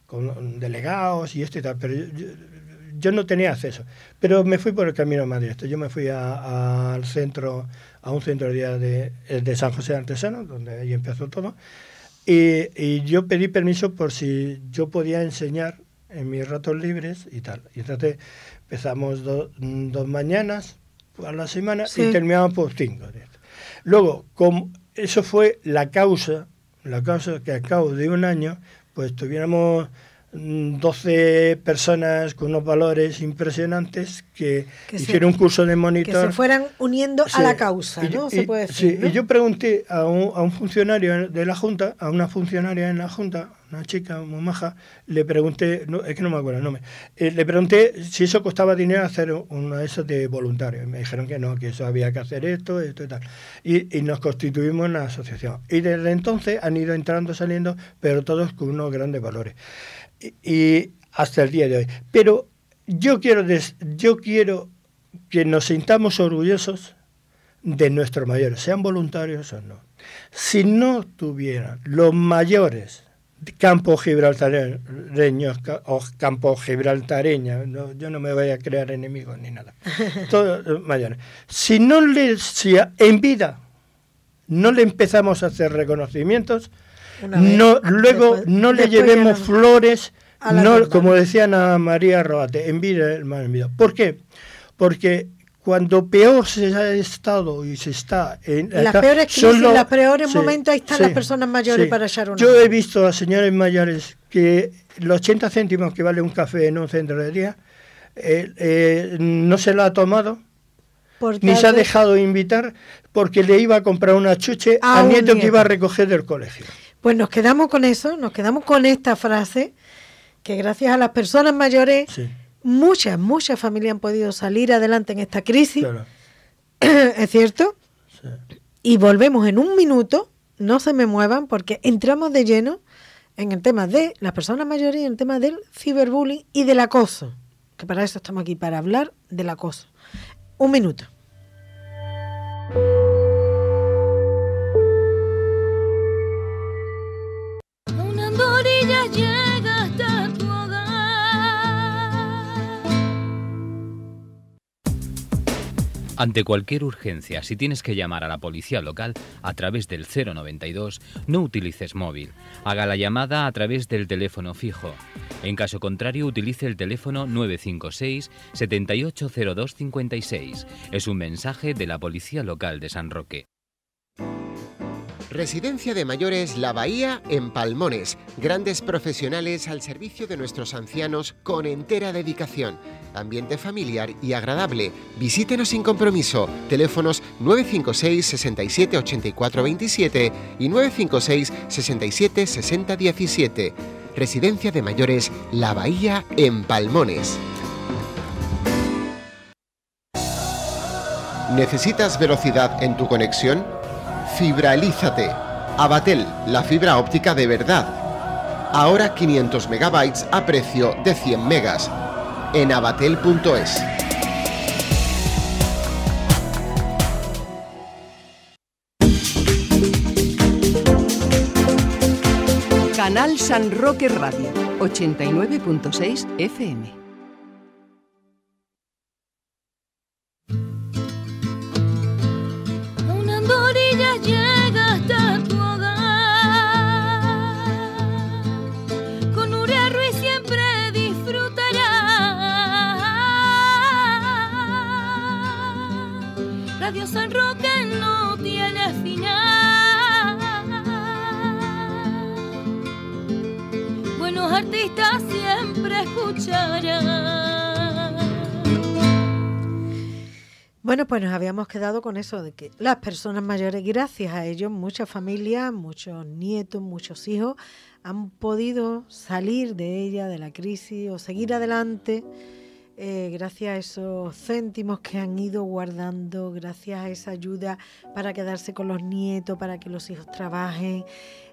con delegados y esto y tal, pero yo, yo no tenía acceso. Pero me fui por el camino más directo. Yo me fui al centro a un centro de día de, eh, San José de Artesanos, donde ahí empezó todo. Y, yo pedí permiso por si yo podía enseñar en mis ratos libres y tal. Y entonces empezamos dos mañanas a la semana y terminamos por cinco. Luego, como eso fue la causa, la causa que a cabo de un año, pues tuviéramos 12 mm, personas con unos valores impresionantes que, hicieron un curso de monitor. Que se fueran uniendo a la causa, ¿no? se puede decir, y yo pregunté a un, funcionario de la Junta, a una funcionaria en la Junta, una chica muy maja, le pregunté, es que no me acuerdo el nombre, eh, le pregunté si eso costaba dinero hacer una de esos de voluntarios. me dijeron que no, que eso había que hacer esto, esto y tal. Y, y nos constituimos una asociación. Y desde entonces han ido entrando, saliendo, pero todos con unos grandes valores y hasta el día de hoy. Pero yo quiero, yo quiero que nos sintamos orgullosos de nuestros mayores, sean voluntarios o no. Si no tuvieran los mayores campo gibraltareños o campo gibraltareña, yo no me voy a crear enemigos ni nada, [laughs] todos mayores. Si no les, si en vida no le empezamos a hacer reconocimientos, no, luego no le llevemos flores, como decían a María Robate, envidia, hermano vida. ¿Por qué? Porque cuando peor se ha estado y se está en las peores los peores momentos ahí están las personas mayores para echar una yo he visto a señores mayores que los 80 céntimos que vale un café en un centro de día eh, eh, no se lo ha tomado ni se ha dejado invitar porque le iba a comprar una chuche a al nieto que iba a recoger del colegio pues nos quedamos con eso, nos quedamos con esta frase, que gracias a las personas mayores, muchas, muchas familias han podido salir adelante en esta crisis. [clears throat] ¿Es cierto? Y volvemos en un minuto, no se me muevan, porque entramos de lleno en el tema de las personas mayores y en el tema del ciberbullying y del acoso. Que para eso estamos aquí, para hablar del acoso. Un minuto. Ante cualquier urgencia, si tienes que llamar a la policía local a través del 092, no utilices móvil. Haga la llamada a través del teléfono fijo. En caso contrario, utilice el teléfono 956 780256. Es un mensaje de la Policía Local de San Roque. Residencia de Mayores La Bahía en Palmones. Grandes profesionales al servicio de nuestros ancianos con entera dedicación. Ambiente familiar y agradable. Visítenos sin compromiso. Teléfonos 956 67 84 27 y 956 67 60 17. Residencia de Mayores La Bahía en Palmones. ¿Necesitas velocidad en tu conexión? Fibralízate. Abatel, la fibra óptica de verdad. Ahora 500 megabytes a precio de 100 megas. En abatel.es. Canal San Roque Radio, 89.6 FM. Dios San Roque no tiene final. Buenos artistas siempre escucharán. Bueno, pues nos habíamos quedado con eso de que las personas mayores, gracias a ellos, muchas familias, muchos nietos, muchos hijos, han podido salir de ella, de la crisis o seguir adelante eh, gracias a esos céntimos que han ido guardando, gracias a esa ayuda para quedarse con los nietos, para que los hijos trabajen,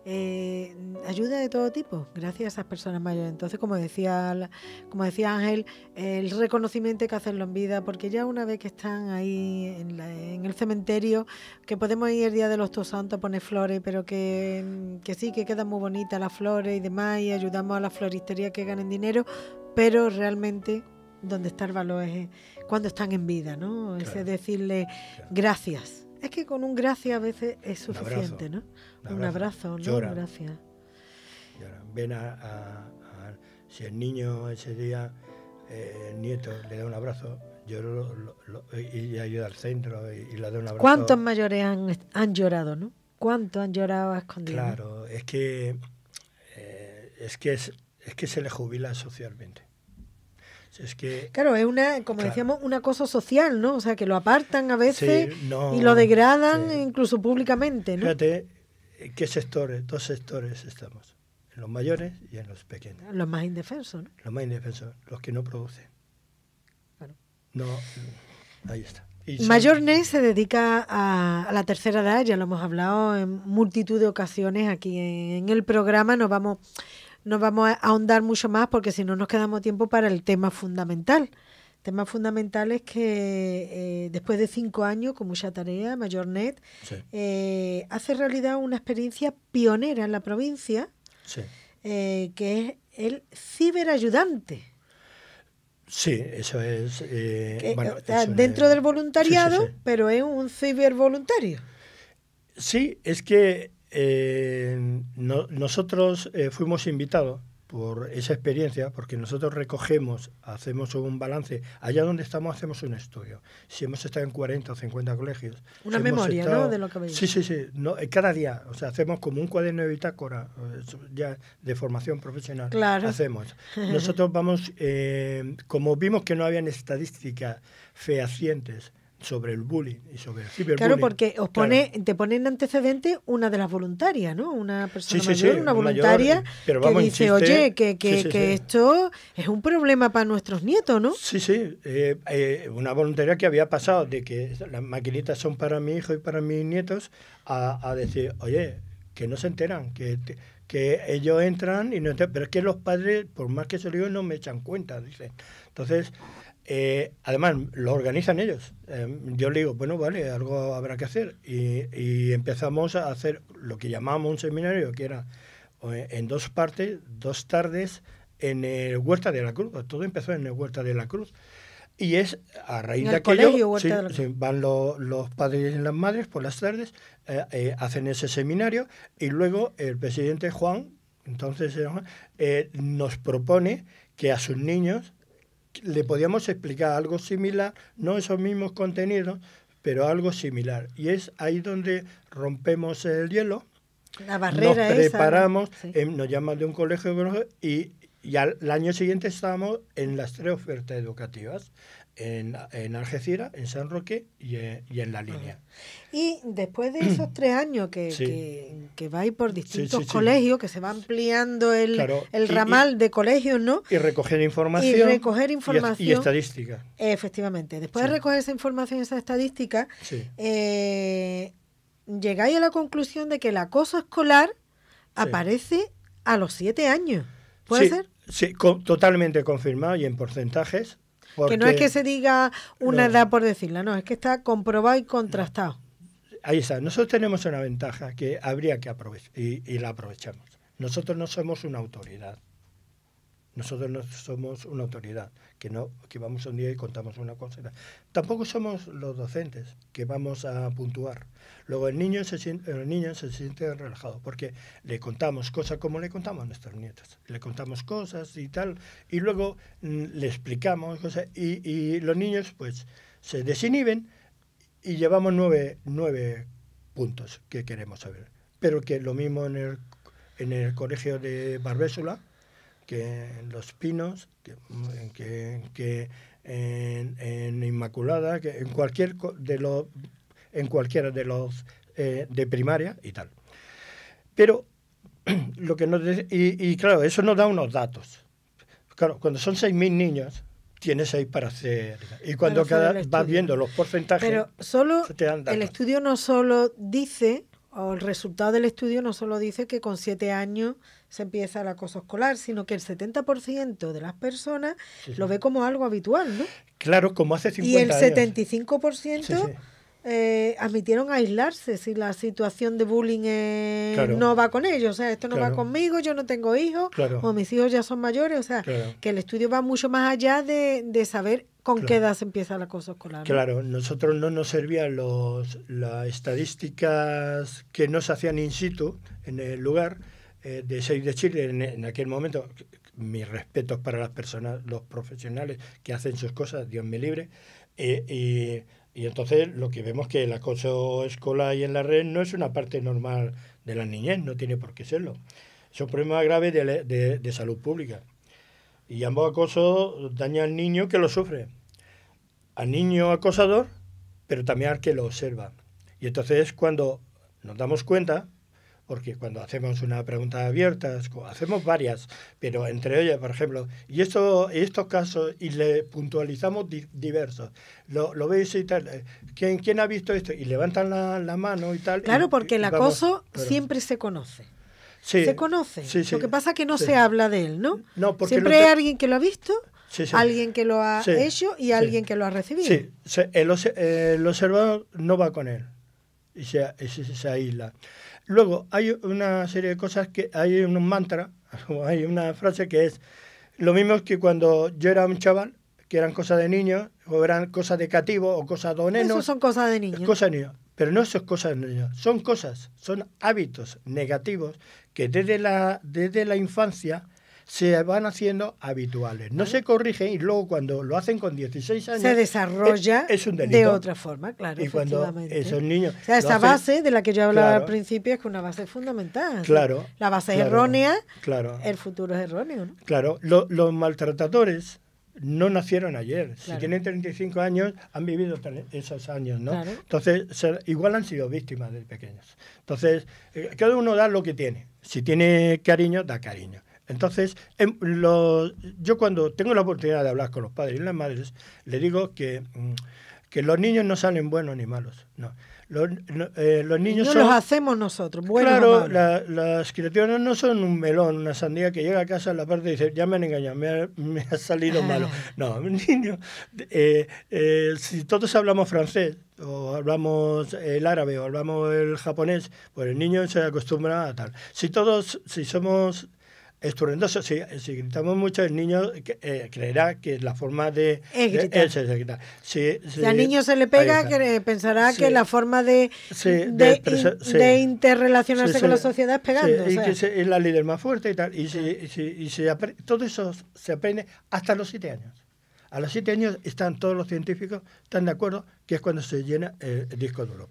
eh, ayuda de todo tipo, gracias a esas personas mayores. Entonces, como decía, como decía Ángel, el reconocimiento hay que hacerlo en vida, porque ya una vez que están ahí en, el cementerio, que podemos ir el día de los dos santos a poner flores, pero que, que sí, que quedan muy bonitas las flores y demás, y ayudamos a las floristerías que ganen dinero, pero realmente donde está el valor es eh, cuando están en vida, ¿no? es decirle gracias. Es que con un gracias a veces es suficiente, un abrazo, ¿no? Un abrazo, ¿no? Gracias. Ven a, Si el niño ese día, eh, el nieto, le da un abrazo, yo y ayuda al centro y, le da un abrazo. ¿Cuántos mayores han, llorado, no? ¿Cuántos han llorado a escondidas? Claro, es que, eh, es, que es, es que se le jubila socialmente claro, es una, como decíamos, un acoso social, ¿no? O sea, que lo apartan a veces y lo degradan incluso públicamente, ¿no? Fíjate, ¿qué sectores? Dos sectores estamos, en los mayores y en los pequeños. Los más indefensos, ¿no? Los más indefensos, los que no producen. Claro. No, mm, ahí está. Mayor se dedica a, la tercera edad, ya lo hemos hablado en multitud de ocasiones aquí en el programa, nos vamos no vamos a ahondar mucho más porque si no nos quedamos tiempo para el tema fundamental. El tema fundamental es que eh, después de cinco años con mucha tarea, Mayornet eh, hace realidad una experiencia pionera en la provincia, eh, que es el ciberayudante. Sí, eso es. bueno, este dentro del voluntariado, pero es un cibervoluntario. Sí, es que eh, nosotros eh, fuimos invitados por esa experiencia, porque nosotros recogemos, hacemos un balance, allá donde estamos hacemos un estudio. Si hemos estado en 40 o 50 colegios. Una memoria, ¿no? De lo que Sí, sí, sí. Eh, cada día, o sea, hacemos como un cuaderno de bitácora, eh, ya de formación profesional. Claro. Hacemos. [laughs] Nosotros vamos, como vimos que no habían estadísticas fehacientes sobre el bullying y sobre el Claro, porque os pone, te te en antecedente una de las voluntarias, ¿no? Una persona mayor, una voluntaria que dice, oye, que, esto es un problema para nuestros nietos, ¿no? Sí, sí. Eh, eh, una voluntaria que había pasado de que las maquinitas son para mi hijo y para mis nietos a, decir, oye, que no se enteran, que... que ellos entran y no entran, pero es que los padres, por más que se lo digo, no me echan cuenta, dice. Entonces, eh, además, lo organizan ellos. Eh, yo le digo, bueno, vale, algo habrá que hacer. Y, empezamos a hacer lo que llamamos un seminario, que era eh, en dos partes, dos tardes, en el Huerta de la Cruz. Pues todo empezó en el Huerta de la Cruz. Y es a raíz de aquello, van los padres y las madres por las tardes, hacen ese seminario y luego el presidente Juan, entonces nos propone que a sus niños le podíamos explicar algo similar, no esos mismos contenidos, pero algo similar. Y es ahí donde rompemos el hielo, la barrera nos preparamos, eh, nos llaman de un colegio y, y al año siguiente estamos en las tres ofertas educativas en, en Algeciras, en San Roque y en, La Línea. Ah. Y después de esos tres años que, vais por distintos colegios, que se va ampliando el, ramal de colegios, ¿no? Y recoger información. Y recoger información. Y, estadística. Efectivamente. Después de recoger esa información, esa estadística, eh, llegáis a la conclusión de que el acoso escolar aparece a los siete años. ¿Puede ser? Sí, totalmente confirmado y en porcentajes que no es que se diga una edad por decirla, no, es que está comprobado y contrastado. Ahí está. Nosotros tenemos una ventaja que habría que aprovechar y la aprovechamos. Nosotros no somos una autoridad. Nosotros no somos una autoridad, que no que vamos un día y contamos una cosa. Tampoco somos los docentes que vamos a puntuar. Luego el niño se siente, el niño se siente relajado porque le contamos cosas como le contamos a nuestras nietas. Le contamos cosas y tal y luego mm, le explicamos cosas y, y los niños pues se desinhiben y llevamos nueve, puntos que queremos saber. Pero que lo mismo en el, en el colegio de Barbésula, que en Los Pinos, que, mm, en, Inmaculada, que en cualquier de los en cualquiera de los eh, de primaria y tal. Pero [clears throat] lo que nos y, claro, eso nos da unos datos. Claro, cuando son 6.000 niños, tienes ahí para hacer. Y cuando cada, vas viendo los porcentajes, Pero solo te dan datos. el estudio no solo dice, o el resultado del estudio no solo dice que con 7 años se empieza el acoso escolar, sino que el 70% de las personas lo ve como algo habitual, ¿no? Claro, como hace 50 años. Y el 75% eh, admitieron aislarse si la situación de bullying eh, no va con ellos. O sea, esto no va conmigo, yo no tengo hijos, o mis hijos ya son mayores. O sea, que el estudio va mucho más allá de, de saber con qué edad se empieza el acoso escolar. Claro, nosotros no nos servían los, las estadísticas que no se hacían in situ en el lugar eh, de de Chile en, aquel momento, mis respetos para las personas, los profesionales que hacen sus cosas, Dios me libre, eh, y, y, entonces lo que vemos que el acoso escolar y en la red no es una parte normal de la niñez, no tiene por qué serlo. Es un problema grave de, de, de salud pública. Y ambos acosos dañan al niño que lo sufre, al niño acosador, pero también al que lo observa. Y entonces cuando nos damos cuenta porque cuando hacemos una pregunta abierta, hacemos varias, pero entre ellas, por ejemplo, y esto, estos casos, y le puntualizamos diversos. Lo, veis y tal, eh, ¿quién, ha visto esto? Y levantan la, mano y tal. Claro, porque el acoso siempre se conoce. se conoce. lo que pasa es que no se habla de él, ¿no? siempre hay alguien que lo ha visto. alguien que lo ha hecho y alguien que lo ha recibido. Sí, el, observador no va con él y se, se, se, aísla. Luego hay una serie de cosas que hay unos mantras, [laughs] hay una frase que es lo mismo que cuando yo era un chaval, que eran cosas de niños, o eran cosas de cativo, o cosas de oneno. Eso son cosas de niños. Cosas de niños. Pero no son cosas de niños, son cosas, son hábitos negativos que desde la, desde la infancia se van haciendo habituales. No se corrigen y luego cuando lo hacen con 16 años... Se desarrolla de otra forma, claro. Y cuando esos niños... O sea, esa base de la que yo hablaba al principio es que una base fundamental. Claro. La base es errónea, claro. el futuro es erróneo. ¿no? Claro, los maltratadores no nacieron ayer. Si tienen 35 años, han vivido esos años, ¿no? Entonces, igual han sido víctimas de pequeños. Entonces, eh, cada uno da lo que tiene. Si tiene cariño, da cariño. Entonces, em, lo, yo cuando tengo la oportunidad de hablar con los padres y las madres, le digo que, mm, los niños no salen buenos ni malos. No. Eh, los, niños no los hacemos nosotros. Bueno. claro, las criaturas no son un melón, una sandía que llega a casa en la parte y dice, ya me han engañado, me ha, salido malo. Ah. No, [laughs] niño, eh, eh, si todos hablamos francés o hablamos el árabe o hablamos el japonés, pues el niño se acostumbra a tal. Si todos, si somos estruendoso. Si, gritamos mucho, el niño eh, creerá que la forma de... Es gritar. Si, al niño se le pega, pensará que la forma de, de, interrelacionarse con la sociedad es pegando. y que es la líder más fuerte y tal. Y, y se todo eso se aprende hasta los siete años. A los siete años están todos los científicos, están de acuerdo que es cuando se llena el disco duro.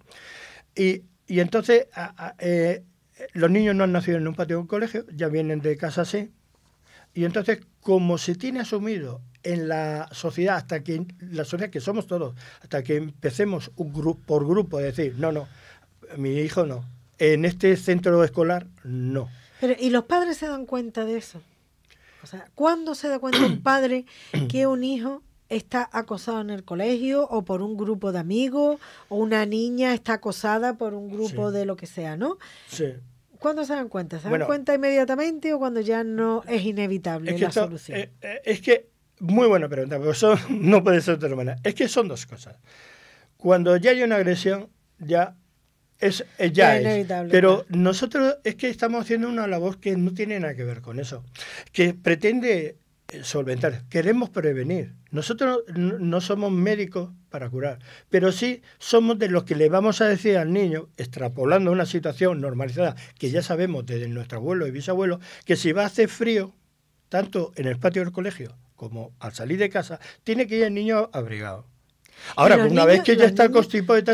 Y, entonces... Eh, los niños no han nacido en un patio de un colegio, ya vienen de casa así. Y entonces, como se tiene asumido en la sociedad, hasta que la sociedad que somos todos, hasta que empecemos un grupo por grupo, a decir, no, no, mi hijo no, en este centro escolar no. ¿Y los padres se dan cuenta de eso? O sea, ¿cuándo se da cuenta un padre que un hijo está acosado en el colegio o por un grupo de amigos o una niña está acosada por un grupo de lo que sea, ¿no? Sí. ¿Cuándo se dan cuenta? ¿Se dan cuenta inmediatamente o cuando ya no es inevitable es que la solución? Eh, eh, es que, muy buena pregunta, pero eso [laughs] no puede ser de Es que son dos cosas. Cuando ya hay una agresión, ya es, eh, ya es, inevitable. Pero nosotros es que estamos haciendo una labor que no tiene nada que ver con eso, que pretende solventar. Queremos prevenir. Nosotros no somos médicos para curar, pero sí somos de los que le vamos a decir al niño, extrapolando una situación normalizada, que ya sabemos desde nuestro abuelo y bisabuelo, que si va a hacer frío, tanto en el patio del colegio como al salir de casa, tiene que ir el niño abrigado. Ahora, una vez que ya está niños,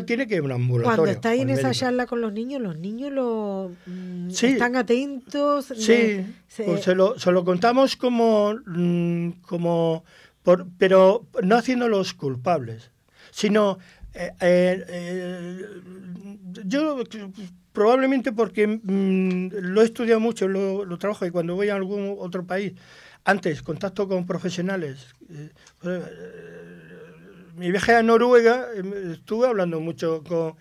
tiene que ir a un ambulatorio. Cuando estáis en esa charla con los niños, los niños lo, mm, están atentos. Sí, pues se... lo, contamos como, mm, como pero no haciéndolos culpables, sino eh, eh, eh, yo probablemente porque mm, lo he estudiado mucho, lo, trabajo y cuando voy a algún otro país, antes contacto con profesionales. Pues, mi viaje a Noruega em, estuve hablando mucho con,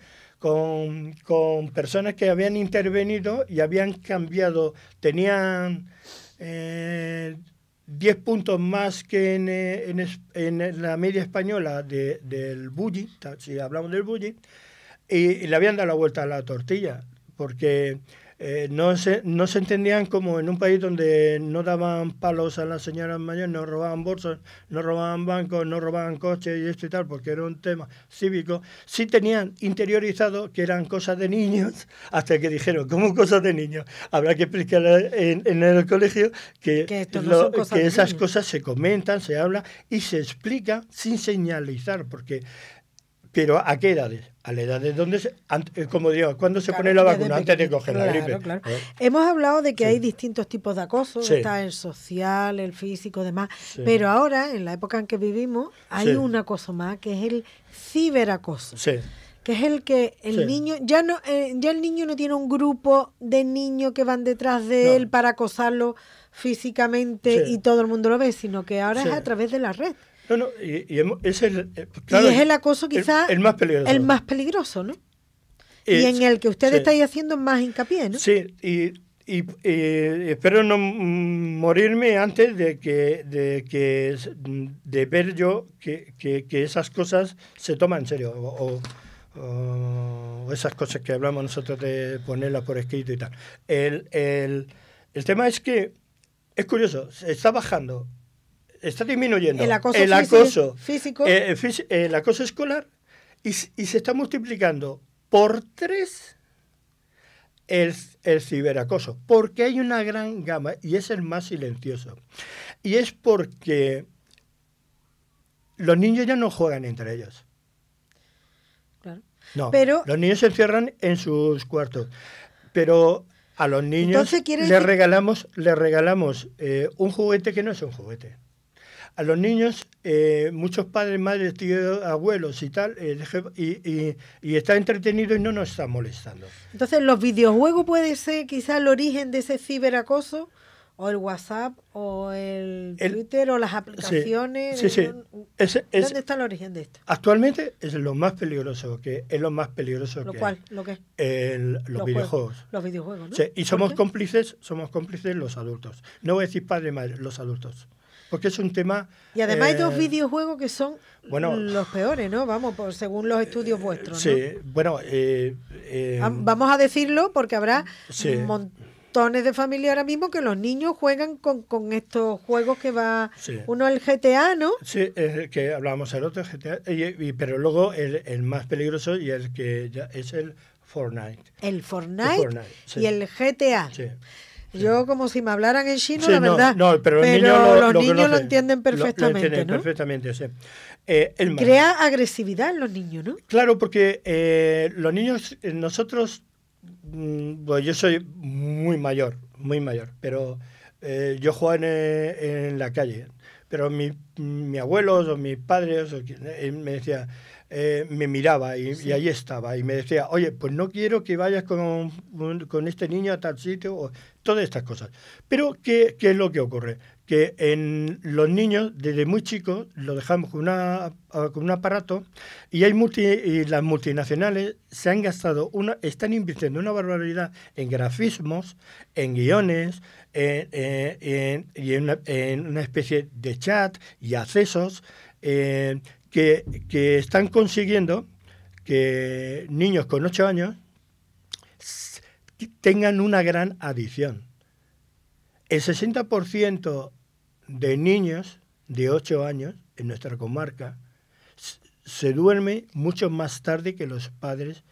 personas que habían intervenido y habían cambiado, tenían... 10 eh, puntos más que en, eh, la media española del bulli, si hablamos del bulli, y, le habían dado la vuelta a la tortilla, porque eh, no, se, no se entendían como en un país donde no daban palos a las señoras mayores, no robaban bolsas, no robaban bancos, no robaban coches y esto y tal, porque era un tema cívico, sí tenían interiorizado que eran cosas de niños, [laughs] hasta que dijeron, ¿cómo cosas de niños? Habrá que explicar en, el colegio que, que, esas cosas se comentan, se habla y se explica sin señalizar, porque pero ¿a qué edades? A la edad de dónde? se, eh, como digo, ¿cuándo se pone la vacuna? Antes de coger la gripe. ¿eh? Hemos hablado de que hay distintos tipos de acoso, está el social, el físico, demás. Pero ahora, en la época en que vivimos, hay un acoso más, que es el ciberacoso. que es el que el niño ya no eh, ya el niño no tiene un grupo de niños que van detrás de él para acosarlo físicamente y todo el mundo lo ve, sino que ahora es a través de la red. No, no, y, es el. Eh, claro, el acoso quizás. El, más peligroso. El más peligroso, ¿no? y en el que usted está está haciendo más hincapié, ¿no? Sí, y, y espero no morirme antes de que de, que, de ver yo que, esas cosas se toman en serio. O, esas cosas que hablamos nosotros de ponerlas por escrito y tal. El, el, el tema es que es curioso, se está bajando está disminuyendo el acoso, físico, eh, eh, eh, el acoso escolar y, se está multiplicando por tres el, el ciberacoso, porque hay una gran gama y es el más silencioso. Y es porque los niños ya no juegan entre ellos. No, pero, los niños se encierran en sus cuartos. Pero a los niños les regalamos, les regalamos un juguete que no es un juguete. A los niños, eh, muchos padres, madres, tíos, abuelos y tal, eh, y, y, y, está entretenido y no nos está molestando. Entonces, ¿los videojuegos puede ser quizás el origen de ese ciberacoso? o el WhatsApp o el, Twitter o las aplicaciones. Sí, sí, ¿Dónde está el origen de esto? Actualmente es lo más peligroso que es lo más peligroso lo que cual, lo que los, videojuegos. los videojuegos. y somos cómplices, somos cómplices los adultos. No voy a decir padre madre, los adultos porque es un tema... Y además hay dos eh, videojuegos que son los peores, ¿no? Vamos, por, según los estudios eh, vuestros. Sí, bueno... Eh, vamos a decirlo porque habrá montones de familias ahora mismo que los niños juegan con, estos juegos que va uno el GTA, ¿no? Sí, es el que hablábamos el otro, GTA, pero luego el, más peligroso y el que ya es el Fortnite. El Fortnite, y el GTA. Sí. Yo como si me hablaran en chino, la verdad. No, pero, los niños lo, entienden perfectamente. Lo, entienden perfectamente, eh, Crea agresividad en los niños, ¿no? Claro, porque eh, los niños, eh, nosotros, mm, yo soy muy mayor, muy mayor, pero yo juego en, la calle. Pero mis mi abuelos o mis padres me decía eh, me miraba y, ahí estaba y me decía, oye, pues no quiero que vayas con, este niño a tal sitio, o, todas estas cosas. Pero, ¿qué, es lo que ocurre? Que en los niños, desde muy chicos, lo dejamos con, una, con un aparato y, hay multi, y las multinacionales se han gastado, una, están invirtiendo una barbaridad en grafismos, en guiones, en, y una, en una especie de chat y accesos eh, que, están consiguiendo que niños con 8 años tengan una gran adicción. El 60% de niños de 8 años en nuestra comarca se duerme mucho más tarde que los padres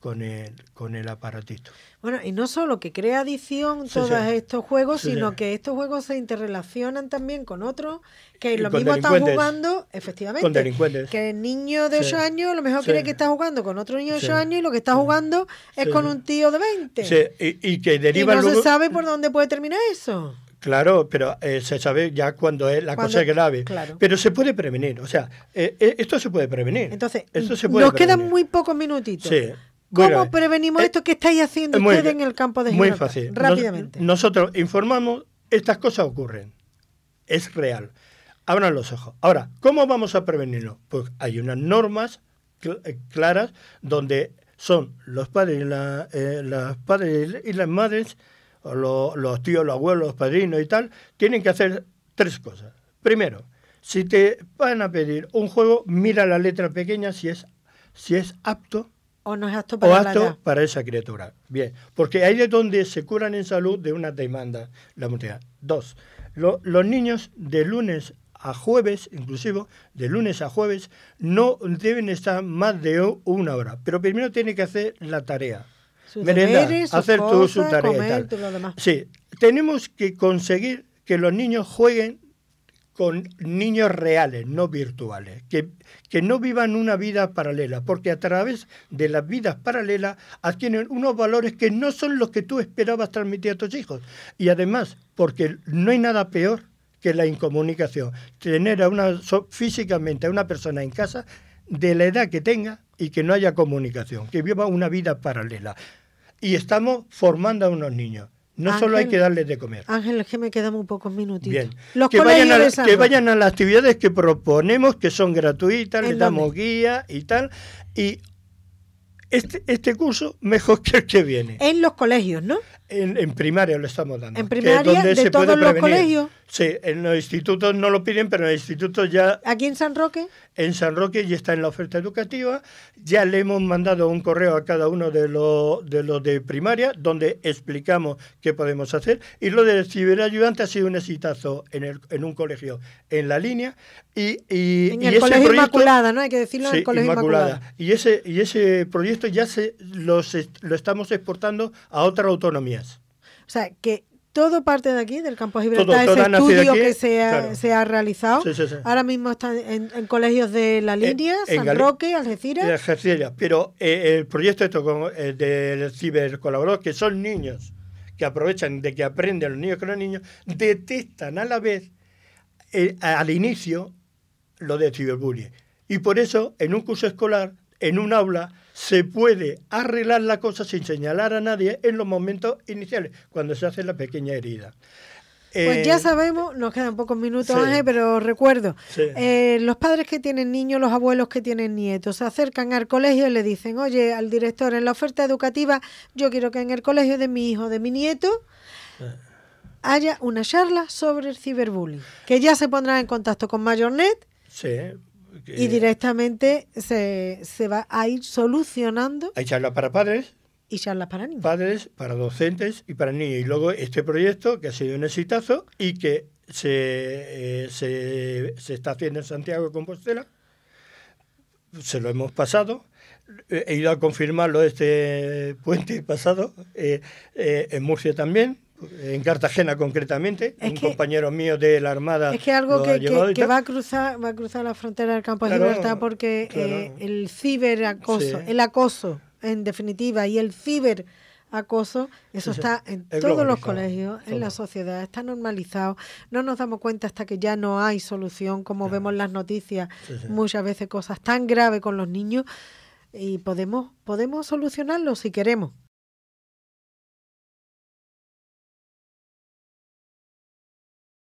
con el, con el aparatito. Bueno, y no solo que crea adicción todos estos juegos, sino que estos juegos se interrelacionan también con otros que lo mismo están jugando, efectivamente. Con delincuentes. Que el niño de 8 años lo mejor cree que está jugando con otro niño de 8 años y lo que está jugando es con un tío de 20. Sí, y, que deriva no se sabe por dónde puede terminar eso. Claro, pero eh, se sabe ya cuando es la cosa grave. Pero se puede prevenir, o sea, eh, eh, esto se puede prevenir. Entonces, nos quedan muy pocos minutitos. Sí. ¿Cómo prevenimos eh, esto que estáis haciendo eh, ustedes en el campo de Gibraltar? Muy fácil. Rápidamente. nosotros informamos, estas cosas ocurren. Es real. Abran los ojos. Ahora, ¿cómo vamos a prevenirlo? Pues hay unas normas eh, claras donde son los padres y, las padres y las madres, o los, tíos, los abuelos, los padrinos y tal, tienen que hacer tres cosas. Primero, si te van a pedir un juego, mira la letra pequeña si es, si es apto o no es apto para, o apto para esa criatura. Bien, porque ahí es donde se curan en salud de una demanda la multidad. Dos, los niños de lunes a jueves, inclusive de lunes a jueves, no deben estar más de una hora. Pero primero tiene que hacer la tarea. hacer su tarea. y Sí, tenemos que conseguir que los niños jueguen con niños reales, no virtuales, que, que, no vivan una vida paralela, porque a través de las vidas paralelas adquieren unos valores que no son los que tú esperabas transmitir a tus hijos. Y además, porque no hay nada peor que la incomunicación. Tener a una, físicamente a una persona en casa de la edad que tenga y que no haya comunicación, que viva una vida paralela. Y estamos formando a unos niños no solo hay que darles de comer. Ángel, es que me quedan muy pocos minutitos. Bien. Los que, vayan a, que vayan a las actividades que proponemos, que son gratuitas, les damos guía y tal. Y este, este curso mejor [laughs] que el que viene. En los colegios, ¿no? En, primaria lo estamos dando. En primaria de todos los colegios. Sí, en los institutos no lo piden, pero en los institutos ya. ¿Aquí en San Roque? En San Roque ya está en la oferta educativa. Ya le hemos mandado un correo a cada uno de los de, los de primaria donde explicamos qué podemos hacer. Y lo del ciberayudante ha sido un exitazo en, un colegio en la línea. Y, y en colegio proyecto, Inmaculada, ¿no? Hay que decirlo en colegio Inmaculada. Y, ese, y ese proyecto ya se, los, lo estamos exportando a otra autonomía. O sea, que todo parte de aquí, del campo de Gibraltar, ese estudio que se ha, realizado. Ahora mismo está en, colegios de La Línea, San Roque, Algeciras. pero eh, el proyecto esto con, eh, del cibercolaborador, que son niños que aprovechan de que aprenden los niños con los niños, detestan a la vez, eh, al inicio, lo de ciberbullying. Y por eso, en un curso escolar, en un aula se puede arreglar la cosa sin señalar a nadie en los momentos iniciales, cuando se hace la pequeña herida. Pues eh, ya sabemos, nos quedan pocos minutos, Ángel, pero recuerdo, eh, los padres que tienen niños, los abuelos que tienen nietos, se acercan al colegio y le dicen, oye, al director, en la oferta educativa, yo quiero que en el colegio de mi hijo, de mi nieto, eh. haya una charla sobre el ciberbullying, que ya se pondrán en contacto con Mayornet. Sí, y directamente se, se, va a ir solucionando. Hay charlas para padres. Y charlas para niños. Padres, para docentes y para niños. Y luego este proyecto que ha sido un exitazo y que se, eh, se, está haciendo en Santiago de Compostela. Se lo hemos pasado he ido a confirmarlo este puente pasado, eh, eh, en Murcia también, en Cartagena concretamente, un compañero mío de la Armada. Es que algo que, va, a cruzar, va a cruzar la frontera del campo de libertad porque eh, el ciberacoso, el acoso en definitiva y el ciberacoso, eso está en todos los colegios, en la sociedad, está normalizado. No nos damos cuenta hasta que ya no hay solución, como vemos en las noticias, muchas veces cosas tan graves con los niños y podemos, podemos solucionarlo si queremos.